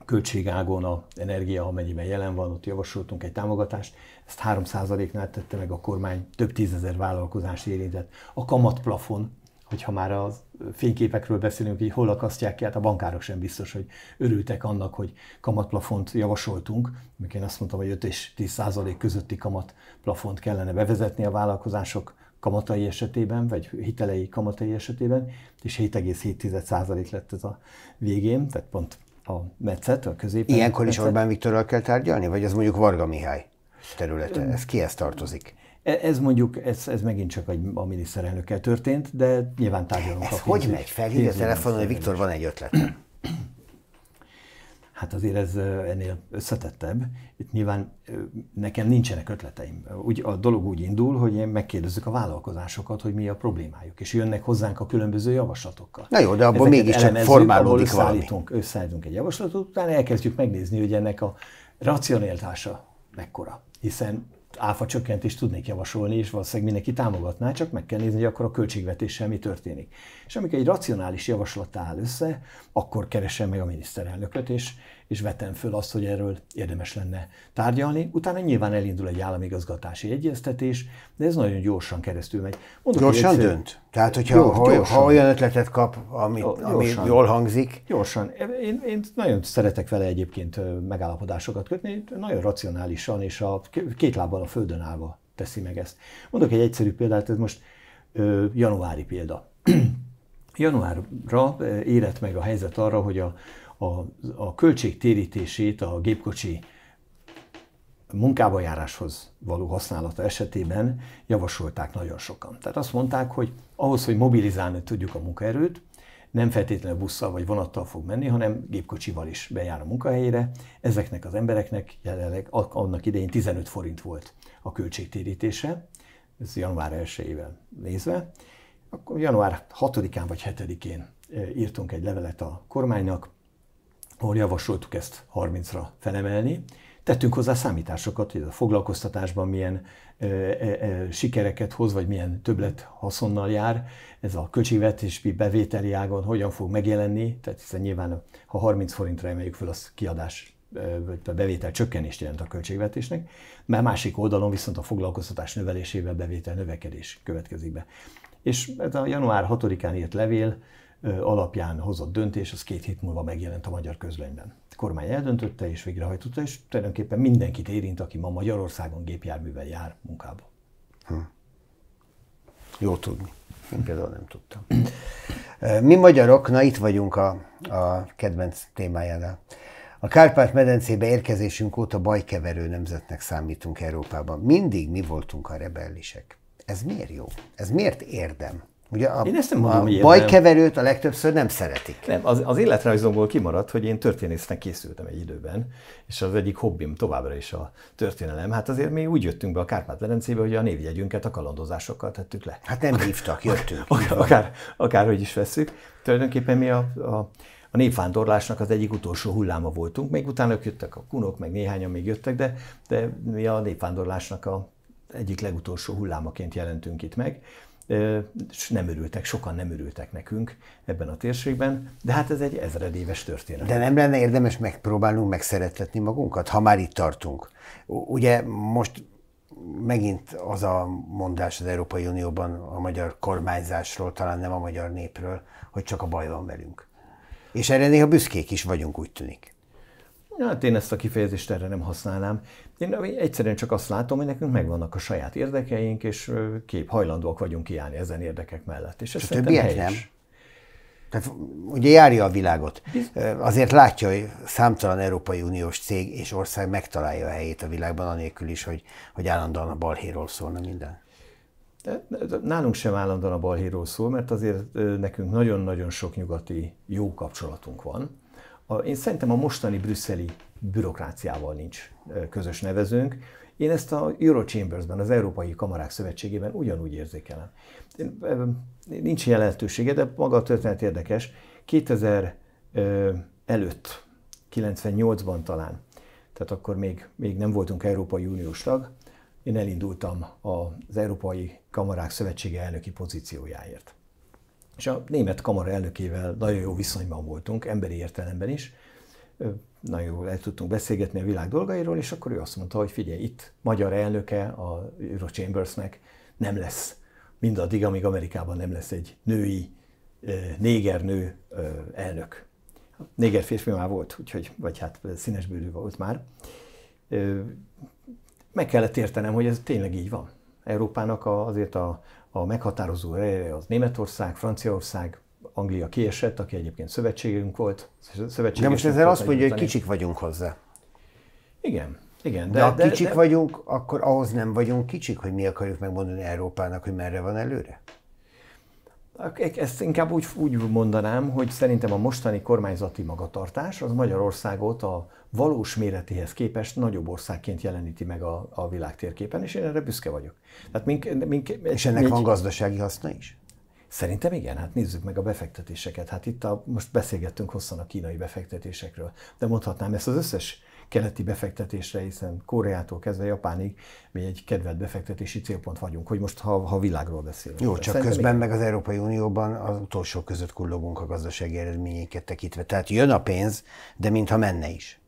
költségágon a energia, amennyiben jelen van, ott javasoltunk egy támogatást, ezt 3%-nál tette meg a kormány, több tízezer vállalkozás érintett. A kamatplafon, hogyha már a fényképekről beszélünk, hogy hol akasztják ki, hát a bankárok sem biztos, hogy örültek annak, hogy kamatplafont javasoltunk, amikor én azt mondtam, hogy 5 és 10 százalék közötti kamatplafont kellene bevezetni a vállalkozások kamatai esetében, vagy hitelei kamatai esetében, és 7,7% lett ez a végén, tehát pont a meccet, a középen. Ilyenkor is Orbán Viktorral kell tárgyalni, vagy ez mondjuk Varga Mihály területe? Ez kihez tartozik? E, ez mondjuk, ez, ez megint csak a miniszterelnökkel történt, de nyilván tárgyalunk. Ez hogy megy fel? a telefonon, hogy Viktor, van egy ötletem. Hát azért ez ennél összetettebb. Itt nyilván nekem nincsenek ötleteim. Úgy, a dolog úgy indul, hogy én megkérdezzük a vállalkozásokat, hogy mi a problémájuk, és jönnek hozzánk a különböző javaslatokkal. Na jó, de abból csak formálódik valami. Összeállítunk, egy javaslatot, utána elkezdjük megnézni, hogy ennek a racionáltása mekkora. Hiszen áfa csökkentést tudnék javasolni, és valószínűleg mindenki támogatná, csak meg kell nézni, hogy akkor a költségvetéssel mi történik. És amikor egy racionális javaslat áll össze, akkor keresem meg a miniszterelnököt, és, és vetem föl azt, hogy erről érdemes lenne tárgyalni. Utána nyilván elindul egy államigazgatási egyeztetés, de ez nagyon gyorsan keresztül megy. Mondok, gyorsan egyszer, dönt? Tehát, hogyha jó, ha, gyorsan. ha olyan ötletet kap, ami, gyorsan. ami jól hangzik? Gyorsan. Én, én nagyon szeretek vele egyébként megállapodásokat kötni, nagyon racionálisan és a két lábbal a földön állva teszi meg ezt. Mondok egy egyszerű példát, ez most januári példa. Januárra érett meg a helyzet arra, hogy a a, a költségtérítését a gépkocsi munkába járáshoz való használata esetében javasolták nagyon sokan. Tehát azt mondták, hogy ahhoz, hogy mobilizálni tudjuk a munkaerőt, nem feltétlenül busszal vagy vonattal fog menni, hanem gépkocsival is bejár a munkahelyére. Ezeknek az embereknek jelenleg annak idején 15 forint volt a költségtérítése, ez január 1-ével nézve. Akkor január 6-án vagy 7-én eh, írtunk egy levelet a kormánynak, ahol javasoltuk ezt 30-ra felemelni. Tettünk hozzá számításokat, hogy ez a foglalkoztatásban milyen e, e, sikereket hoz, vagy milyen többlet haszonnal jár, ez a költségvetési bevételi ágon hogyan fog megjelenni, tehát hiszen nyilván ha 30 forintra emeljük fel, az kiadás vagy a bevétel csökkenést jelent a költségvetésnek, mert másik oldalon viszont a foglalkoztatás növelésével bevétel növekedés következik be. És ez a január 6-án írt levél alapján hozott döntés, az két hét múlva megjelent a magyar közlönyben. A kormány eldöntötte és végrehajtotta, és tulajdonképpen mindenkit érint, aki ma Magyarországon gépjárművel jár munkába. Hm. Jó tudni. Én például nem tudtam. Mi magyarok, na itt vagyunk a, a kedvenc témájánál. A Kárpát-medencébe érkezésünk óta bajkeverő nemzetnek számítunk Európában. Mindig mi voltunk a rebellisek. Ez miért jó? Ez miért érdem? Ugye a, én ezt nem mondom, a bajkeverőt a legtöbbször nem szeretik. Nem, az, az életrajzomból kimaradt, hogy én történésznek készültem egy időben, és az egyik hobbim továbbra is a történelem. Hát azért mi úgy jöttünk be a Kárpát-Lerencébe, hogy a névjegyünket a kalandozásokkal tettük le. Hát nem hívtak, jöttünk. Akár, akár, akárhogy is veszük. Tulajdonképpen mi a, a a népvándorlásnak az egyik utolsó hulláma voltunk, még utána jöttek a kunok, meg néhányan még jöttek, de, de mi a népvándorlásnak a egyik legutolsó hullámaként jelentünk itt meg, és nem örültek, sokan nem örültek nekünk ebben a térségben, de hát ez egy ezredéves történet. De nem lenne érdemes megpróbálnunk megszeretetni magunkat, ha már itt tartunk? Ugye most megint az a mondás az Európai Unióban a magyar kormányzásról, talán nem a magyar népről, hogy csak a baj van velünk. És erre néha büszkék is vagyunk, úgy tűnik. Hát én ezt a kifejezést erre nem használnám. Én egyszerűen csak azt látom, hogy nekünk megvannak a saját érdekeink, és kép hajlandóak vagyunk kiállni ezen érdekek mellett. És ez a többiek nem? Tehát ugye járja a világot. Azért látja, hogy számtalan Európai Uniós cég és ország megtalálja a helyét a világban, anélkül is, hogy, hogy állandóan a balhéról szólna minden. De nálunk sem állandóan a balhéról szól, mert azért nekünk nagyon-nagyon sok nyugati jó kapcsolatunk van a, én szerintem a mostani brüsszeli bürokráciával nincs közös nevezőnk. Én ezt a Eurochambersben, az Európai Kamarák Szövetségében ugyanúgy érzékelem. Nincs jelentősége, de maga a történet érdekes. 2000 előtt, 98-ban talán, tehát akkor még, még nem voltunk Európai Uniós tag, én elindultam az Európai Kamarák Szövetsége elnöki pozíciójáért. És a német kamara elnökével nagyon jó viszonyban voltunk, emberi értelemben is. Nagyon jól el tudtunk beszélgetni a világ dolgairól, és akkor ő azt mondta, hogy figyelj, itt magyar elnöke a Eurochambersnek nem lesz mindaddig, amíg Amerikában nem lesz egy női, négernő elnök. Néger férfi már volt, úgyhogy, vagy hát színesbőrű volt már. Meg kellett értenem, hogy ez tényleg így van. Európának azért a, a meghatározó ereje az Németország, Franciaország, Anglia kiesett, aki egyébként szövetségünk volt. Szövetségünk de most ezzel azt mondja, hogy kicsik vagyunk hozzá. Igen, igen. De, de ha de, kicsik de, vagyunk, akkor ahhoz nem vagyunk kicsik, hogy mi akarjuk megmondani Európának, hogy merre van előre? Ezt inkább úgy, úgy mondanám, hogy szerintem a mostani kormányzati magatartás az Magyarországot a valós méretéhez képest nagyobb országként jeleníti meg a, a világ térképen, és én erre büszke vagyok. Tehát mink, mink, és ennek mink, van gazdasági haszna is? Szerintem igen, hát nézzük meg a befektetéseket. Hát itt a, most beszélgettünk hosszan a kínai befektetésekről, de mondhatnám ezt az összes keleti befektetésre, hiszen Koreától kezdve Japánig mi egy kedvelt befektetési célpont vagyunk, hogy most ha, ha világról beszélünk. Jó, csak Szerintem közben én... meg az Európai Unióban az utolsó között kullogunk a gazdasági eredményeket tekintve. Tehát jön a pénz, de mintha menne is.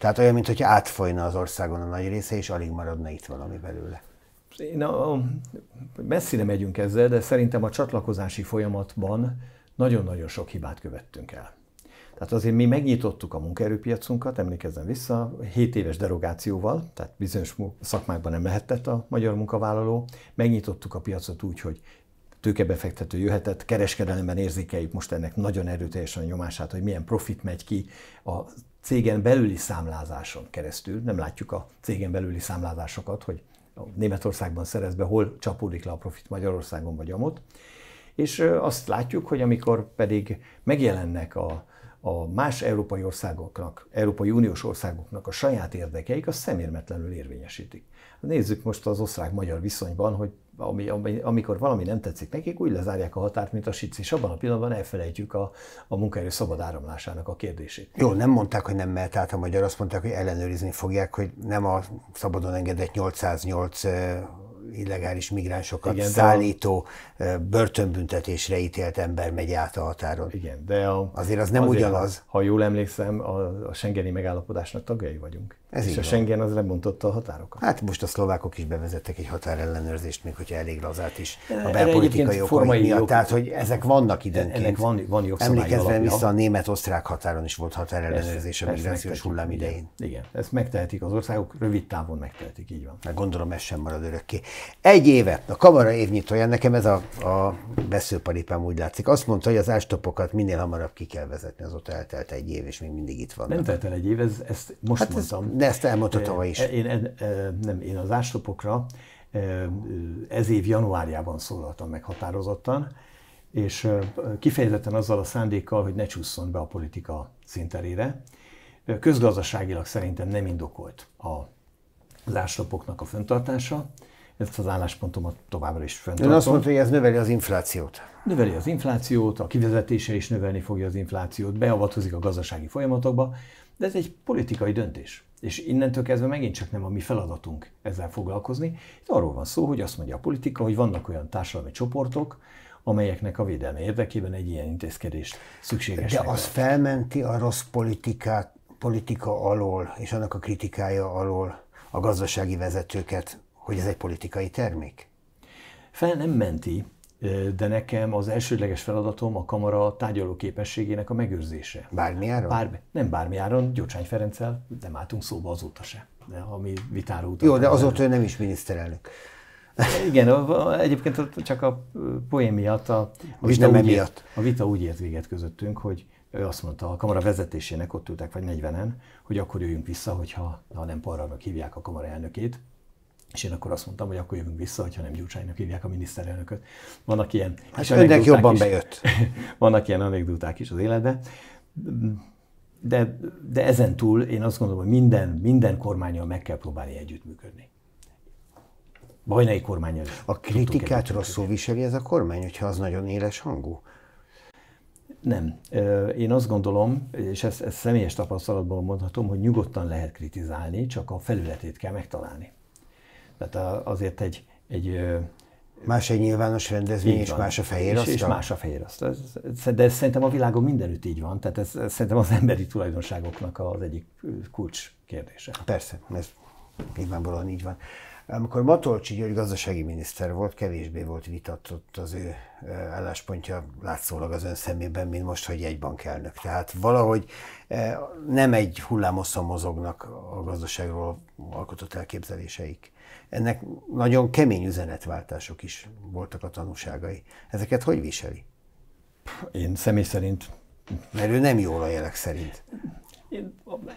Tehát olyan, mintha átfolyna az országon a nagy része, és alig maradna itt valami belőle. Én a, a, messzire megyünk ezzel, de szerintem a csatlakozási folyamatban nagyon-nagyon sok hibát követtünk el. Tehát azért mi megnyitottuk a munkaerőpiacunkat, emlékezzen vissza, 7 éves derogációval, tehát bizonyos szakmákban nem lehetett a magyar munkavállaló, megnyitottuk a piacot úgy, hogy tőkebefektető jöhetett, kereskedelemben érzékeljük most ennek nagyon erőteljesen a nyomását, hogy milyen profit megy ki a cégen belüli számlázáson keresztül. Nem látjuk a cégen belüli számlázásokat, hogy Németországban szerez be, hol csapódik le a profit Magyarországon vagy amott. És azt látjuk, hogy amikor pedig megjelennek a a más európai országoknak, európai uniós országoknak a saját érdekeik, az szemérmetlenül érvényesítik. Nézzük most az osztrák-magyar viszonyban, hogy ami, ami, amikor valami nem tetszik nekik, úgy lezárják a határt, mint a sic, és abban a pillanatban elfelejtjük a, a munkaerő szabad áramlásának a kérdését. Jó, nem mondták, hogy nem mehet át a magyar, azt mondták, hogy ellenőrizni fogják, hogy nem a szabadon engedett 808 illegális migránsokat Igen, szállító a... börtönbüntetésre ítélt ember megy át a határon. Igen, de a, azért az nem azért, ugyanaz. Ha jól emlékszem, a, a Schengeni megállapodásnak tagjai vagyunk. Ez És a Schengen az lebontotta a határokat. Hát most a szlovákok is bevezettek egy határellenőrzést, még hogyha elég lazát is a belpolitikai okok miatt. Jog... Tehát, hogy ezek vannak időnként. Ennek van, van Emlékezve alapja. vissza a német-osztrák határon is volt határellenőrzés a migrációs hullám idején. Igen, ezt megtehetik az országok, rövid távon megtehetik, így van. Meg hát gondolom ez sem marad örökké. Egy évet, a kamara évnyitóján, nekem ez a, a veszőparipám úgy látszik, azt mondta, hogy az ástopokat minél hamarabb ki kell vezetni, azóta eltelt egy év, és még mindig itt van. Nem telt el egy év, ez, ezt most hát mondtam. Ez, de ezt elmondta tavaly is. E, én, én, e, nem, én az ástopokra e, ez év januárjában szólaltam meg határozottan, és kifejezetten azzal a szándékkal, hogy ne csúszson be a politika szinterére. Közgazdaságilag szerintem nem indokolt a lástopoknak a föntartása ezt az álláspontomat továbbra is fenntartom. Ön azt mondta, hogy ez növeli az inflációt. Növeli az inflációt, a kivezetése is növelni fogja az inflációt, beavatkozik a gazdasági folyamatokba, de ez egy politikai döntés. És innentől kezdve megint csak nem a mi feladatunk ezzel foglalkozni. Itt arról van szó, hogy azt mondja a politika, hogy vannak olyan társadalmi csoportok, amelyeknek a védelme érdekében egy ilyen intézkedést szükséges. De az felmenti a rossz politikát, politika alól és annak a kritikája alól a gazdasági vezetőket, hogy ez egy politikai termék? Fel nem menti, de nekem az elsődleges feladatom a kamara tárgyaló képességének a megőrzése. Bármi áron? Bár, nem bármi áron, Gyurcsány Ferenccel nem álltunk szóba azóta se, de ami vitára utalt. Jó, de azóta ő nem is miniszterelnök. Igen, egyébként csak a poén miatt, a, a, vita, nem úgy ért, a vita úgy ért véget közöttünk, hogy ő azt mondta a kamara vezetésének, ott ültek vagy 40-en, hogy akkor jöjjünk vissza, hogyha ha nem parrannak hívják a kamara elnökét, és én akkor azt mondtam, hogy akkor jövünk vissza, hogyha nem Gyurcsánynak hívják a miniszterelnököt. Vannak ilyen hát önnek jobban is, bejött. Vannak ilyen anekdoták is az életben. De, de ezen túl én azt gondolom, hogy minden, minden kormányon meg kell próbálni együttműködni. Bajnai kormány. A kritikát rosszul viseli ez a kormány, hogyha az nagyon éles hangú? Nem. Én azt gondolom, és ezt, ezt személyes tapasztalatból mondhatom, hogy nyugodtan lehet kritizálni, csak a felületét kell megtalálni. Tehát azért egy, egy Más egy nyilvános rendezvény, és más a fehér És, és más a fehér asztal. De ez szerintem a világon mindenütt így van, tehát ez, szerintem az emberi tulajdonságoknak az egyik kulcs kérdése. Persze, ez nyilvánvalóan így van. Amikor Matolcsi György gazdasági miniszter volt, kevésbé volt vitatott az ő álláspontja látszólag az ön szemében, mint most, hogy egy bankelnök. Tehát valahogy nem egy hullámosszon mozognak a gazdaságról alkotott elképzeléseik ennek nagyon kemény üzenetváltások is voltak a tanúságai. Ezeket hogy viseli? Én személy szerint. Mert ő nem jól a jelek szerint én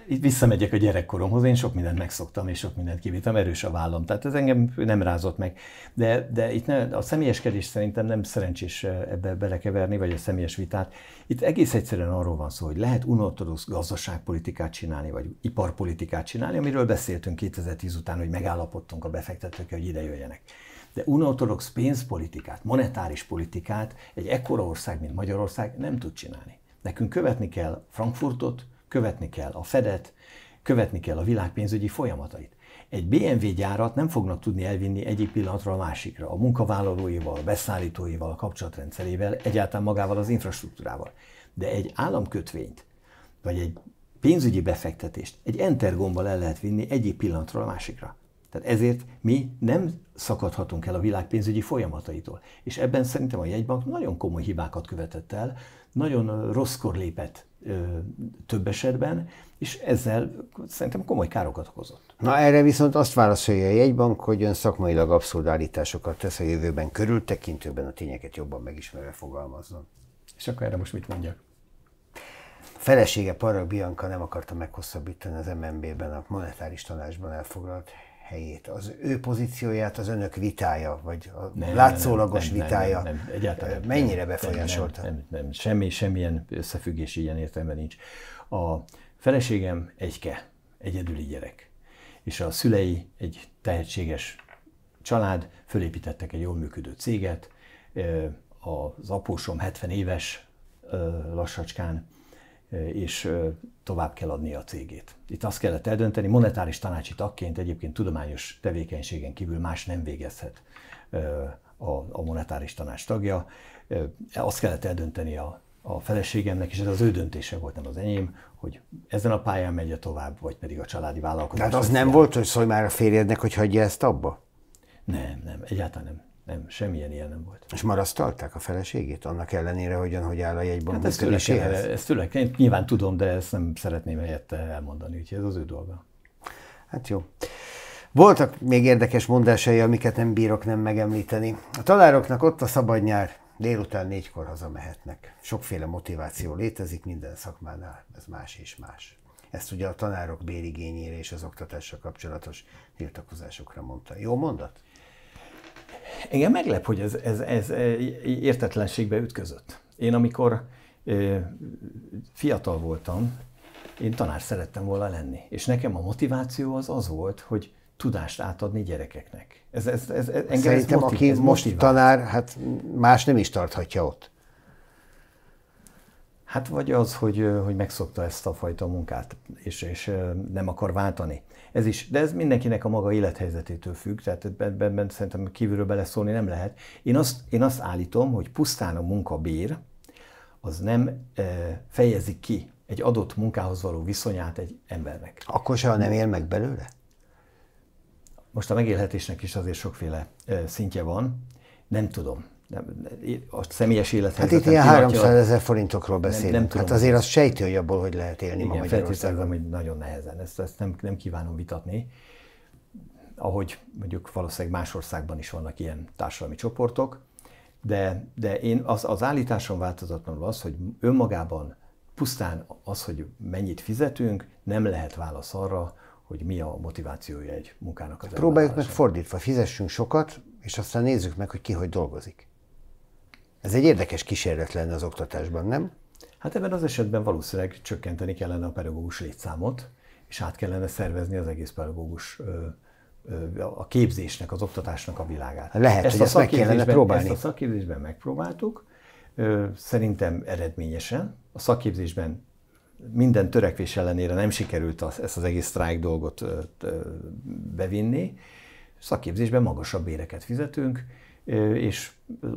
itt visszamegyek a gyerekkoromhoz, én sok mindent megszoktam, és sok mindent kivittem, erős a vállam, tehát ez engem nem rázott meg. De, de itt ne, a személyeskedés szerintem nem szerencsés eh, ebbe belekeverni, vagy a személyes vitát. Itt egész egyszerűen arról van szó, hogy lehet unortodox gazdaságpolitikát csinálni, vagy iparpolitikát csinálni, amiről beszéltünk 2010 után, hogy megállapodtunk a befektetőkkel, hogy ide jöjjenek de unortodox pénzpolitikát, monetáris politikát egy ekkora ország, mint Magyarország nem tud csinálni. Nekünk követni kell Frankfurtot, követni kell a Fedet, követni kell a világpénzügyi folyamatait. Egy BMW gyárat nem fognak tudni elvinni egyik pillanatra a másikra, a munkavállalóival, a beszállítóival, a kapcsolatrendszerével, egyáltalán magával az infrastruktúrával. De egy államkötvényt, vagy egy pénzügyi befektetést egy enter gombbal el lehet vinni egyik pillanatra a másikra. Tehát ezért mi nem szakadhatunk el a világ pénzügyi folyamataitól. És ebben szerintem a jegybank nagyon komoly hibákat követett el, nagyon rosszkor lépett több esetben, és ezzel szerintem komoly károkat okozott. Na erre viszont azt válaszolja a jegybank, hogy ön szakmailag abszurd állításokat tesz a jövőben körültekintőben a tényeket jobban megismerve fogalmazzon. És akkor erre most mit mondjak? A felesége Parag Bianca nem akarta meghosszabbítani az MNB-ben a monetáris tanácsban elfoglalt helyét, az ő pozícióját, az önök vitája, vagy a nem, látszólagos nem, nem, vitája nem, nem, nem, egyáltalán mennyire befolyásolta? Nem, nem, nem, semmi, semmilyen összefüggés ilyen értelme nincs. A feleségem egyke, egyedüli gyerek, és a szülei egy tehetséges család, fölépítettek egy jól működő céget, az apósom 70 éves lassacskán, Eh, és eh, tovább kell adni a cégét. Itt azt kellett eldönteni, monetáris tanácsi tagként egyébként tudományos tevékenységen kívül más nem végezhet eh, a monetáris tanács tagja. Azt kellett eldönteni a, a feleségemnek, és ez az ő döntése volt, nem az enyém, hogy ezen a pályán megy -e tovább, vagy pedig a családi vállalkozás. Tehát az nem volt, hogy szólj már a férjednek, hogy hagyja ezt abba? Nem, nem, egyáltalán nem. Nem, semmilyen ilyen nem volt. És marasztalták a feleségét, annak ellenére, hogyan, hogy áll a jegyban hát ezt tőle, kellene, ezt tőle, én nyilván tudom, de ezt nem szeretném helyette elmondani, úgyhogy ez az ő dolga. Hát jó. Voltak még érdekes mondásai, amiket nem bírok nem megemlíteni. A talároknak ott a szabad nyár, délután négykor hazamehetnek. Sokféle motiváció létezik minden szakmánál, ez más és más. Ezt ugye a tanárok bérigényére és az oktatással kapcsolatos tiltakozásokra mondta. Jó mondat? Engem meglep, hogy ez, ez, ez értetlenségbe ütközött. Én amikor fiatal voltam, én tanár szerettem volna lenni. És nekem a motiváció az az volt, hogy tudást átadni gyerekeknek. Ez, ez, ez, ez engem Szerintem, ez motiv, aki ez most tanár, hát más nem is tarthatja ott. Hát vagy az, hogy, hogy megszokta ezt a fajta munkát, és, és nem akar váltani ez is, de ez mindenkinek a maga élethelyzetétől függ, tehát ebben, ebben szerintem kívülről beleszólni nem lehet. Én azt, én azt állítom, hogy pusztán a munkabér az nem e, fejezi ki egy adott munkához való viszonyát egy embernek. Akkor ha nem él meg belőle? Most a megélhetésnek is azért sokféle e, szintje van, nem tudom nem, a személyes élethez. Hát itt hát ilyen 300 ezer forintokról beszélünk. Nem, nem tudom. Hát azért az hogy abból, hogy lehet élni Igen, ma Magyarországon. hogy nagyon nehezen. Ezt, ezt nem, nem kívánom vitatni. Ahogy mondjuk valószínűleg más országban is vannak ilyen társadalmi csoportok, de, de én az, az állításom változatlanul az, hogy önmagában pusztán az, hogy mennyit fizetünk, nem lehet válasz arra, hogy mi a motivációja egy munkának az Próbáljuk meg fordítva, fizessünk sokat, és aztán nézzük meg, hogy ki hogy dolgozik. Ez egy érdekes kísérlet lenne az oktatásban, nem? Hát ebben az esetben valószínűleg csökkenteni kellene a pedagógus létszámot, és át kellene szervezni az egész pedagógus a képzésnek, az oktatásnak a világát. Lehet, ezt hogy a ezt meg kellene próbálni. Ezt a szakképzésben megpróbáltuk, szerintem eredményesen. A szakképzésben minden törekvés ellenére nem sikerült az, ezt az egész sztrájk dolgot bevinni. Szakképzésben magasabb béreket fizetünk, és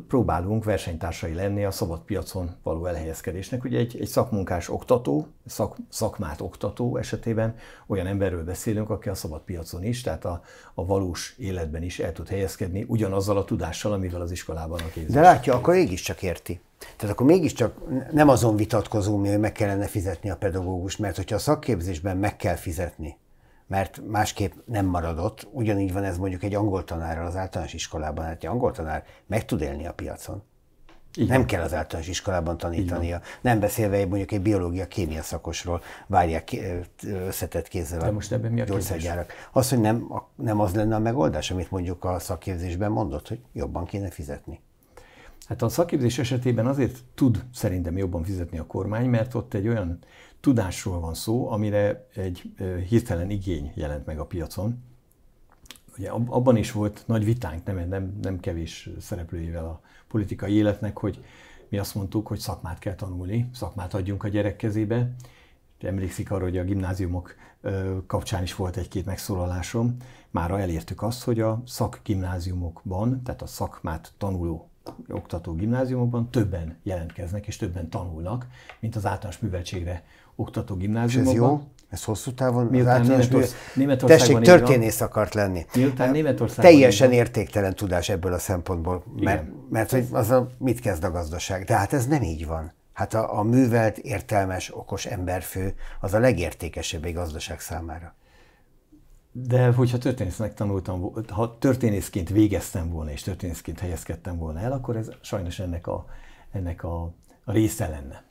próbálunk versenytársai lenni a szabad piacon való elhelyezkedésnek. Ugye egy, egy szakmunkás oktató, szak, szakmát oktató esetében olyan emberről beszélünk, aki a szabad piacon is, tehát a, a valós életben is el tud helyezkedni, ugyanazzal a tudással, amivel az iskolában a képzés. De látja, akkor csak érti. Tehát akkor mégiscsak nem azon vitatkozunk, hogy meg kellene fizetni a pedagógust, mert hogyha a szakképzésben meg kell fizetni, mert másképp nem maradott. Ugyanígy van ez mondjuk egy angol tanárral az általános iskolában. Hát egy angol tanár meg tud élni a piacon. Igen. Nem kell az általános iskolában tanítania. Nem beszélve mondjuk egy biológia-kémia szakosról várják összetett kézzel De most ebben mi a gyógyszergyárak. Az, hogy nem, nem az lenne a megoldás, amit mondjuk a szakképzésben mondott, hogy jobban kéne fizetni. Hát a szakképzés esetében azért tud szerintem jobban fizetni a kormány, mert ott egy olyan tudásról van szó, amire egy hirtelen igény jelent meg a piacon. Ugye abban is volt nagy vitánk, nem, nem, nem kevés szereplőivel a politikai életnek, hogy mi azt mondtuk, hogy szakmát kell tanulni, szakmát adjunk a gyerek kezébe. Emlékszik arra, hogy a gimnáziumok kapcsán is volt egy-két megszólalásom. Mára elértük azt, hogy a szakgimnáziumokban, tehát a szakmát tanuló oktató gimnáziumokban többen jelentkeznek és többen tanulnak, mint az általános műveltségre oktató gimnáziumokban. És ez jó? Ez hosszú távon Miután az Németország, Németországban Tessék, történész van. akart lenni. Miután hát Németországban Teljesen értéktelen tudás ebből a szempontból, mert, mert hogy az a, mit kezd a gazdaság. De hát ez nem így van. Hát a, a művelt, értelmes, okos emberfő az a legértékesebb egy gazdaság számára de hogyha történésznek tanultam, ha történészként végeztem volna, és történészként helyezkedtem volna el, akkor ez sajnos ennek a, ennek a, a része lenne.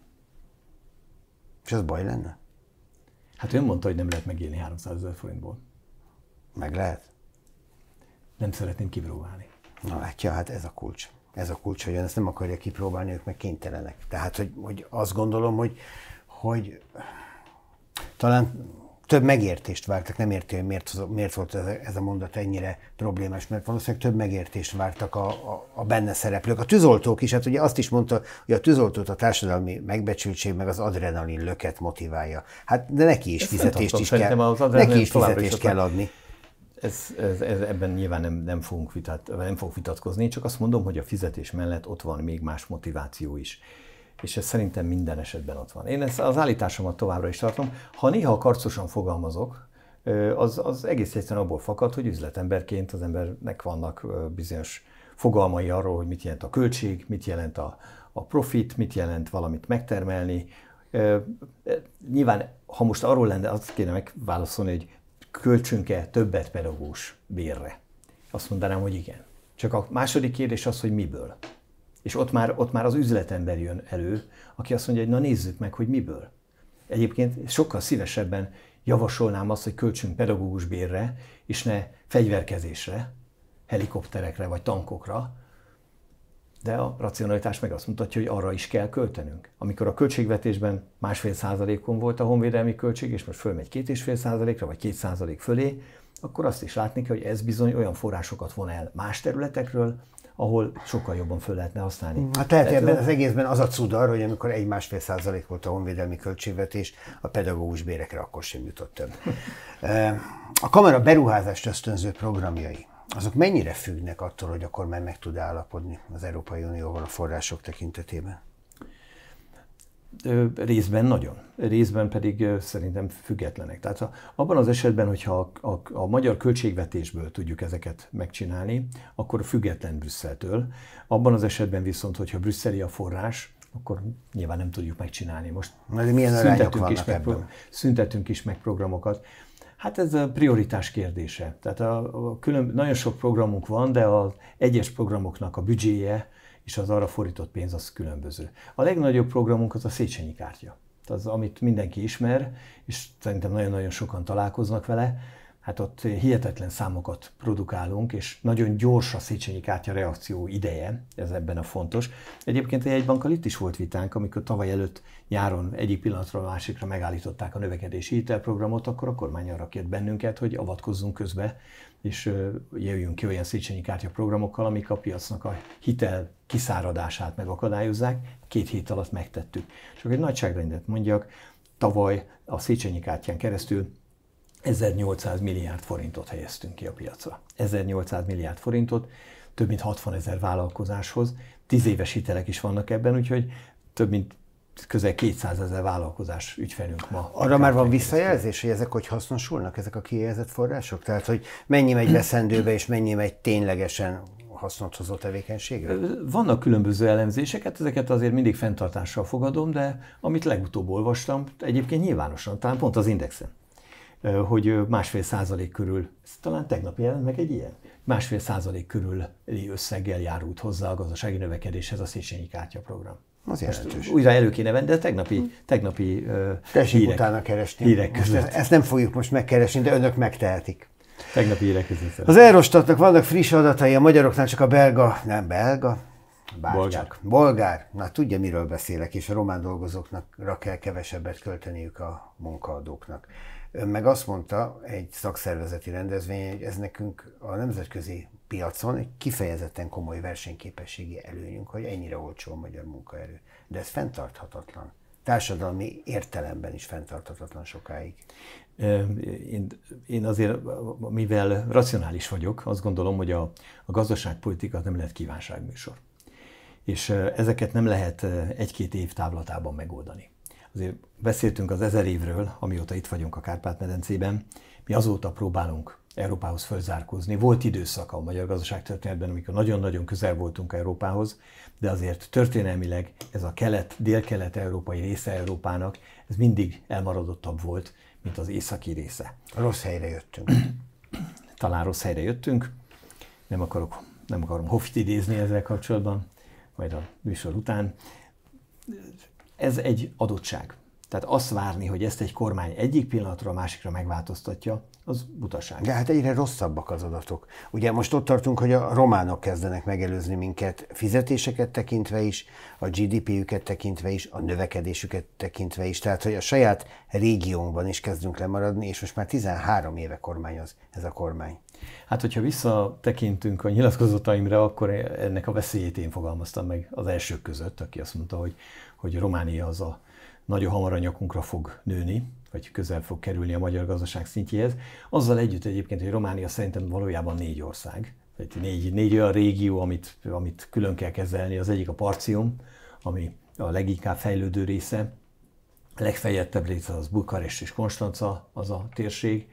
És ez baj lenne? Hát ön mondta, hogy nem lehet megélni 300 ezer forintból. Meg lehet? Nem szeretném kipróbálni. Na látja, hát ez a kulcs. Ez a kulcs, hogy ön ezt nem akarja kipróbálni, ők meg kénytelenek. Tehát, hogy, hogy azt gondolom, hogy, hogy talán több megértést vártak, nem érti, hogy miért, miért volt ez a, ez a mondat ennyire problémás, mert valószínűleg több megértést vártak a, a, a benne szereplők. A tűzoltók is, hát ugye azt is mondta, hogy a tűzoltót a társadalmi megbecsültség meg az adrenalin löket motiválja. Hát de neki is Ezt fizetést is kell, neki is fizetést is kell adni. Ez, ez, ez, ebben nyilván nem, nem, fogunk vitat, nem fogok vitatkozni, csak azt mondom, hogy a fizetés mellett ott van még más motiváció is és ez szerintem minden esetben ott van. Én ezt az állításomat továbbra is tartom. Ha néha karcosan fogalmazok, az, az egész egyszerűen abból fakad, hogy üzletemberként az embernek vannak bizonyos fogalmai arról, hogy mit jelent a költség, mit jelent a, a profit, mit jelent valamit megtermelni. Nyilván, ha most arról lenne, azt kéne megválaszolni, hogy költsünk-e többet pedagógus bérre. Azt mondanám, hogy igen. Csak a második kérdés az, hogy miből. És ott már, ott már az üzletember jön elő, aki azt mondja, hogy na nézzük meg, hogy miből. Egyébként sokkal szívesebben javasolnám azt, hogy költsünk pedagógus bérre, és ne fegyverkezésre, helikopterekre vagy tankokra, de a racionalitás meg azt mutatja, hogy arra is kell költenünk. Amikor a költségvetésben másfél százalékon volt a honvédelmi költség, és most fölmegy két és fél százalékra, vagy két százalék fölé, akkor azt is látni kell, hogy ez bizony olyan forrásokat von el más területekről, ahol sokkal jobban föl lehetne használni. Hát lehet ebben az egészben az a cudar, hogy amikor egy másfél százalék volt a honvédelmi költségvetés, a pedagógus bérekre akkor sem jutott több. A kamera beruházást ösztönző programjai, azok mennyire függnek attól, hogy akkor már meg tud állapodni az Európai Unióval a források tekintetében? Részben nagyon, részben pedig szerintem függetlenek. Tehát abban az esetben, hogyha a, a, a magyar költségvetésből tudjuk ezeket megcsinálni, akkor független Brüsszeltől. Abban az esetben viszont, hogyha brüsszeli a forrás, akkor nyilván nem tudjuk megcsinálni. Most milyen szüntetünk, is meg, szüntetünk is meg programokat. Hát ez a prioritás kérdése. Tehát a, a külön, nagyon sok programunk van, de az egyes programoknak a büdzséje, és az arra fordított pénz az különböző. A legnagyobb programunk az a Széchenyi kártya. Az, amit mindenki ismer, és szerintem nagyon-nagyon sokan találkoznak vele, hát ott hihetetlen számokat produkálunk, és nagyon gyors a Széchenyi kártya reakció ideje, ez ebben a fontos. Egyébként egy bankkal itt is volt vitánk, amikor tavaly előtt nyáron egyik pillanatról a másikra megállították a növekedési hitelprogramot, akkor a kormány arra kért bennünket, hogy avatkozzunk közbe, és jöjjünk ki olyan Széchenyi kártya programokkal, amik a piacnak a hitel kiszáradását megakadályozzák. Két hét alatt megtettük. Csak egy nagyságrendet mondjak, tavaly a Széchenyi kártyán keresztül 1800 milliárd forintot helyeztünk ki a piacra. 1800 milliárd forintot, több mint 60 ezer vállalkozáshoz, 10 éves hitelek is vannak ebben, úgyhogy több mint közel 200 ezer vállalkozás ügyfelünk ma. Arra már van visszajelzés, hogy ezek hogy hasznosulnak, ezek a kijelzett források? Tehát, hogy mennyi megy veszendőbe, és mennyi megy ténylegesen hasznot hozó tevékenységre? Vannak különböző elemzéseket, hát ezeket azért mindig fenntartással fogadom, de amit legutóbb olvastam, egyébként nyilvánosan, talán pont az indexen, hogy másfél százalék körül, talán tegnap jelent meg egy ilyen, másfél százalék körüli összeggel járult hozzá a gazdasági növekedéshez a Széchenyi program. Az jelentős. Újra elő kéne venni, de tegnapi, tegnapi uh, hírek, utána keresni. Hírek között. Most ezt, ezt nem fogjuk most megkeresni, de önök megtehetik. Tegnapi hírek között. Az Erostatnak vannak friss adatai, a magyaroknál csak a belga, nem belga, bárcsak. Bolgár. Bolgár. Na tudja, miről beszélek, és a román dolgozóknak kell kevesebbet költeniük a munkaadóknak. Ön meg azt mondta egy szakszervezeti rendezvényen, hogy ez nekünk a nemzetközi piacon egy kifejezetten komoly versenyképességi előnyünk, hogy ennyire olcsó a magyar munkaerő. De ez fenntarthatatlan. Társadalmi értelemben is fenntarthatatlan sokáig. Én, én azért, mivel racionális vagyok, azt gondolom, hogy a, a gazdaságpolitika nem lehet kívánságműsor. És ezeket nem lehet egy-két év távlatában megoldani. Azért beszéltünk az ezer évről, amióta itt vagyunk a Kárpát-medencében, mi azóta próbálunk Európához fölzárkózni. Volt időszaka a magyar gazdaságtörténetben, amikor nagyon-nagyon közel voltunk Európához, de azért történelmileg ez a kelet, dél-kelet-európai része Európának, ez mindig elmaradottabb volt, mint az északi része. Rossz helyre jöttünk. Talán rossz helyre jöttünk, nem, akarok, nem akarom Hoffit idézni ezzel kapcsolatban, majd a műsor után. Ez egy adottság. Tehát azt várni, hogy ezt egy kormány egyik pillanatra a másikra megváltoztatja, az butaság. De hát egyre rosszabbak az adatok. Ugye most ott tartunk, hogy a románok kezdenek megelőzni minket fizetéseket tekintve is, a GDP-üket tekintve is, a növekedésüket tekintve is. Tehát, hogy a saját régiónkban is kezdünk lemaradni, és most már 13 éve kormányoz ez a kormány. Hát, hogyha visszatekintünk a nyilatkozataimra, akkor ennek a veszélyét én fogalmaztam meg az elsők között, aki azt mondta, hogy, hogy Románia az a nagyon hamar a nyakunkra fog nőni, vagy közel fog kerülni a magyar gazdaság szintjéhez. Azzal együtt egyébként, hogy Románia szerintem valójában négy ország, vagy négy, négy olyan régió, amit, amit külön kell kezelni. Az egyik a Parcium, ami a leginkább fejlődő része, a legfejlettebb része az Bukarest és Konstanca, az a térség.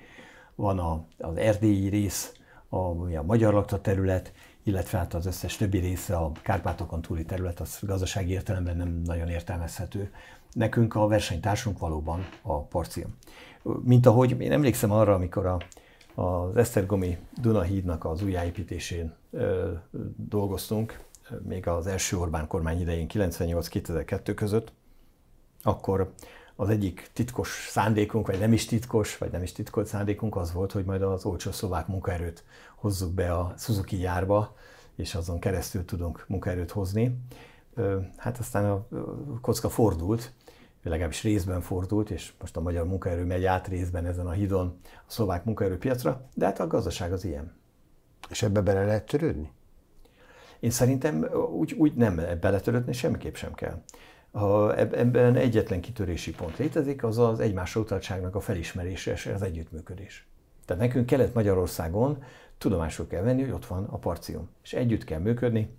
Van a, az erdélyi rész, a, ami a magyar lakta terület, illetve hát az összes többi része a Kárpátokon túli terület, az gazdasági értelemben nem nagyon értelmezhető nekünk a versenytársunk valóban a porcium. Mint ahogy én emlékszem arra, amikor a, az Esztergomi Dunahídnak az újjáépítésén ö, dolgoztunk, még az első Orbán kormány idején 98-2002 között, akkor az egyik titkos szándékunk, vagy nem is titkos, vagy nem is titkolt szándékunk az volt, hogy majd az olcsó szlovák munkaerőt hozzuk be a Suzuki járba, és azon keresztül tudunk munkaerőt hozni. Hát aztán a kocka fordult, legalábbis részben fordult, és most a magyar munkaerő megy át részben ezen a hídon a szlovák munkaerőpiacra, de hát a gazdaság az ilyen. És ebbe bele lehet törődni? Én szerintem úgy, úgy nem beletörődni semmiképp sem kell. Ha ebben egyetlen kitörési pont létezik, az az egymás utaltságnak a felismerése és az együttműködés. Tehát nekünk Kelet-Magyarországon tudomásul kell venni, hogy ott van a parcium, és együtt kell működni,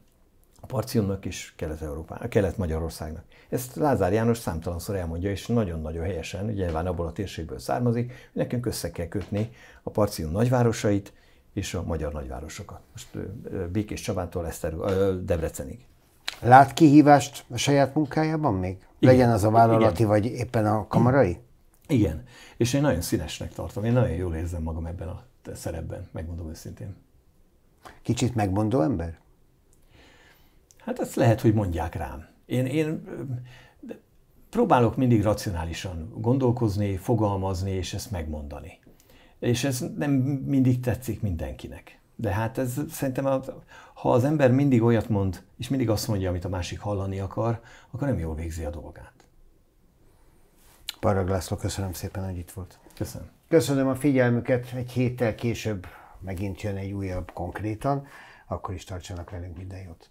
a Parcionnak és Kelet-Európának, Kelet-Magyarországnak. Ezt Lázár János számtalanszor elmondja, és nagyon-nagyon helyesen, ugye nyilván abból a térségből származik, hogy nekünk össze kell kötni a Parcium nagyvárosait és a magyar nagyvárosokat. Most Békés Csabántól Eszterül, Debrecenig. Lát kihívást a saját munkájában még? Igen. Legyen az a vállalati, Igen. vagy éppen a kamarai? Igen. És én nagyon színesnek tartom. Én nagyon jól érzem magam ebben a szerepben, megmondom őszintén. Kicsit megmondó ember? Hát ezt lehet, hogy mondják rám. Én, én próbálok mindig racionálisan gondolkozni, fogalmazni, és ezt megmondani. És ez nem mindig tetszik mindenkinek. De hát ez szerintem, ha az ember mindig olyat mond, és mindig azt mondja, amit a másik hallani akar, akkor nem jól végzi a dolgát. Parag László, köszönöm szépen, hogy itt volt. Köszönöm. Köszönöm a figyelmüket. Egy héttel később megint jön egy újabb konkrétan. Akkor is tartsanak velünk minden jót.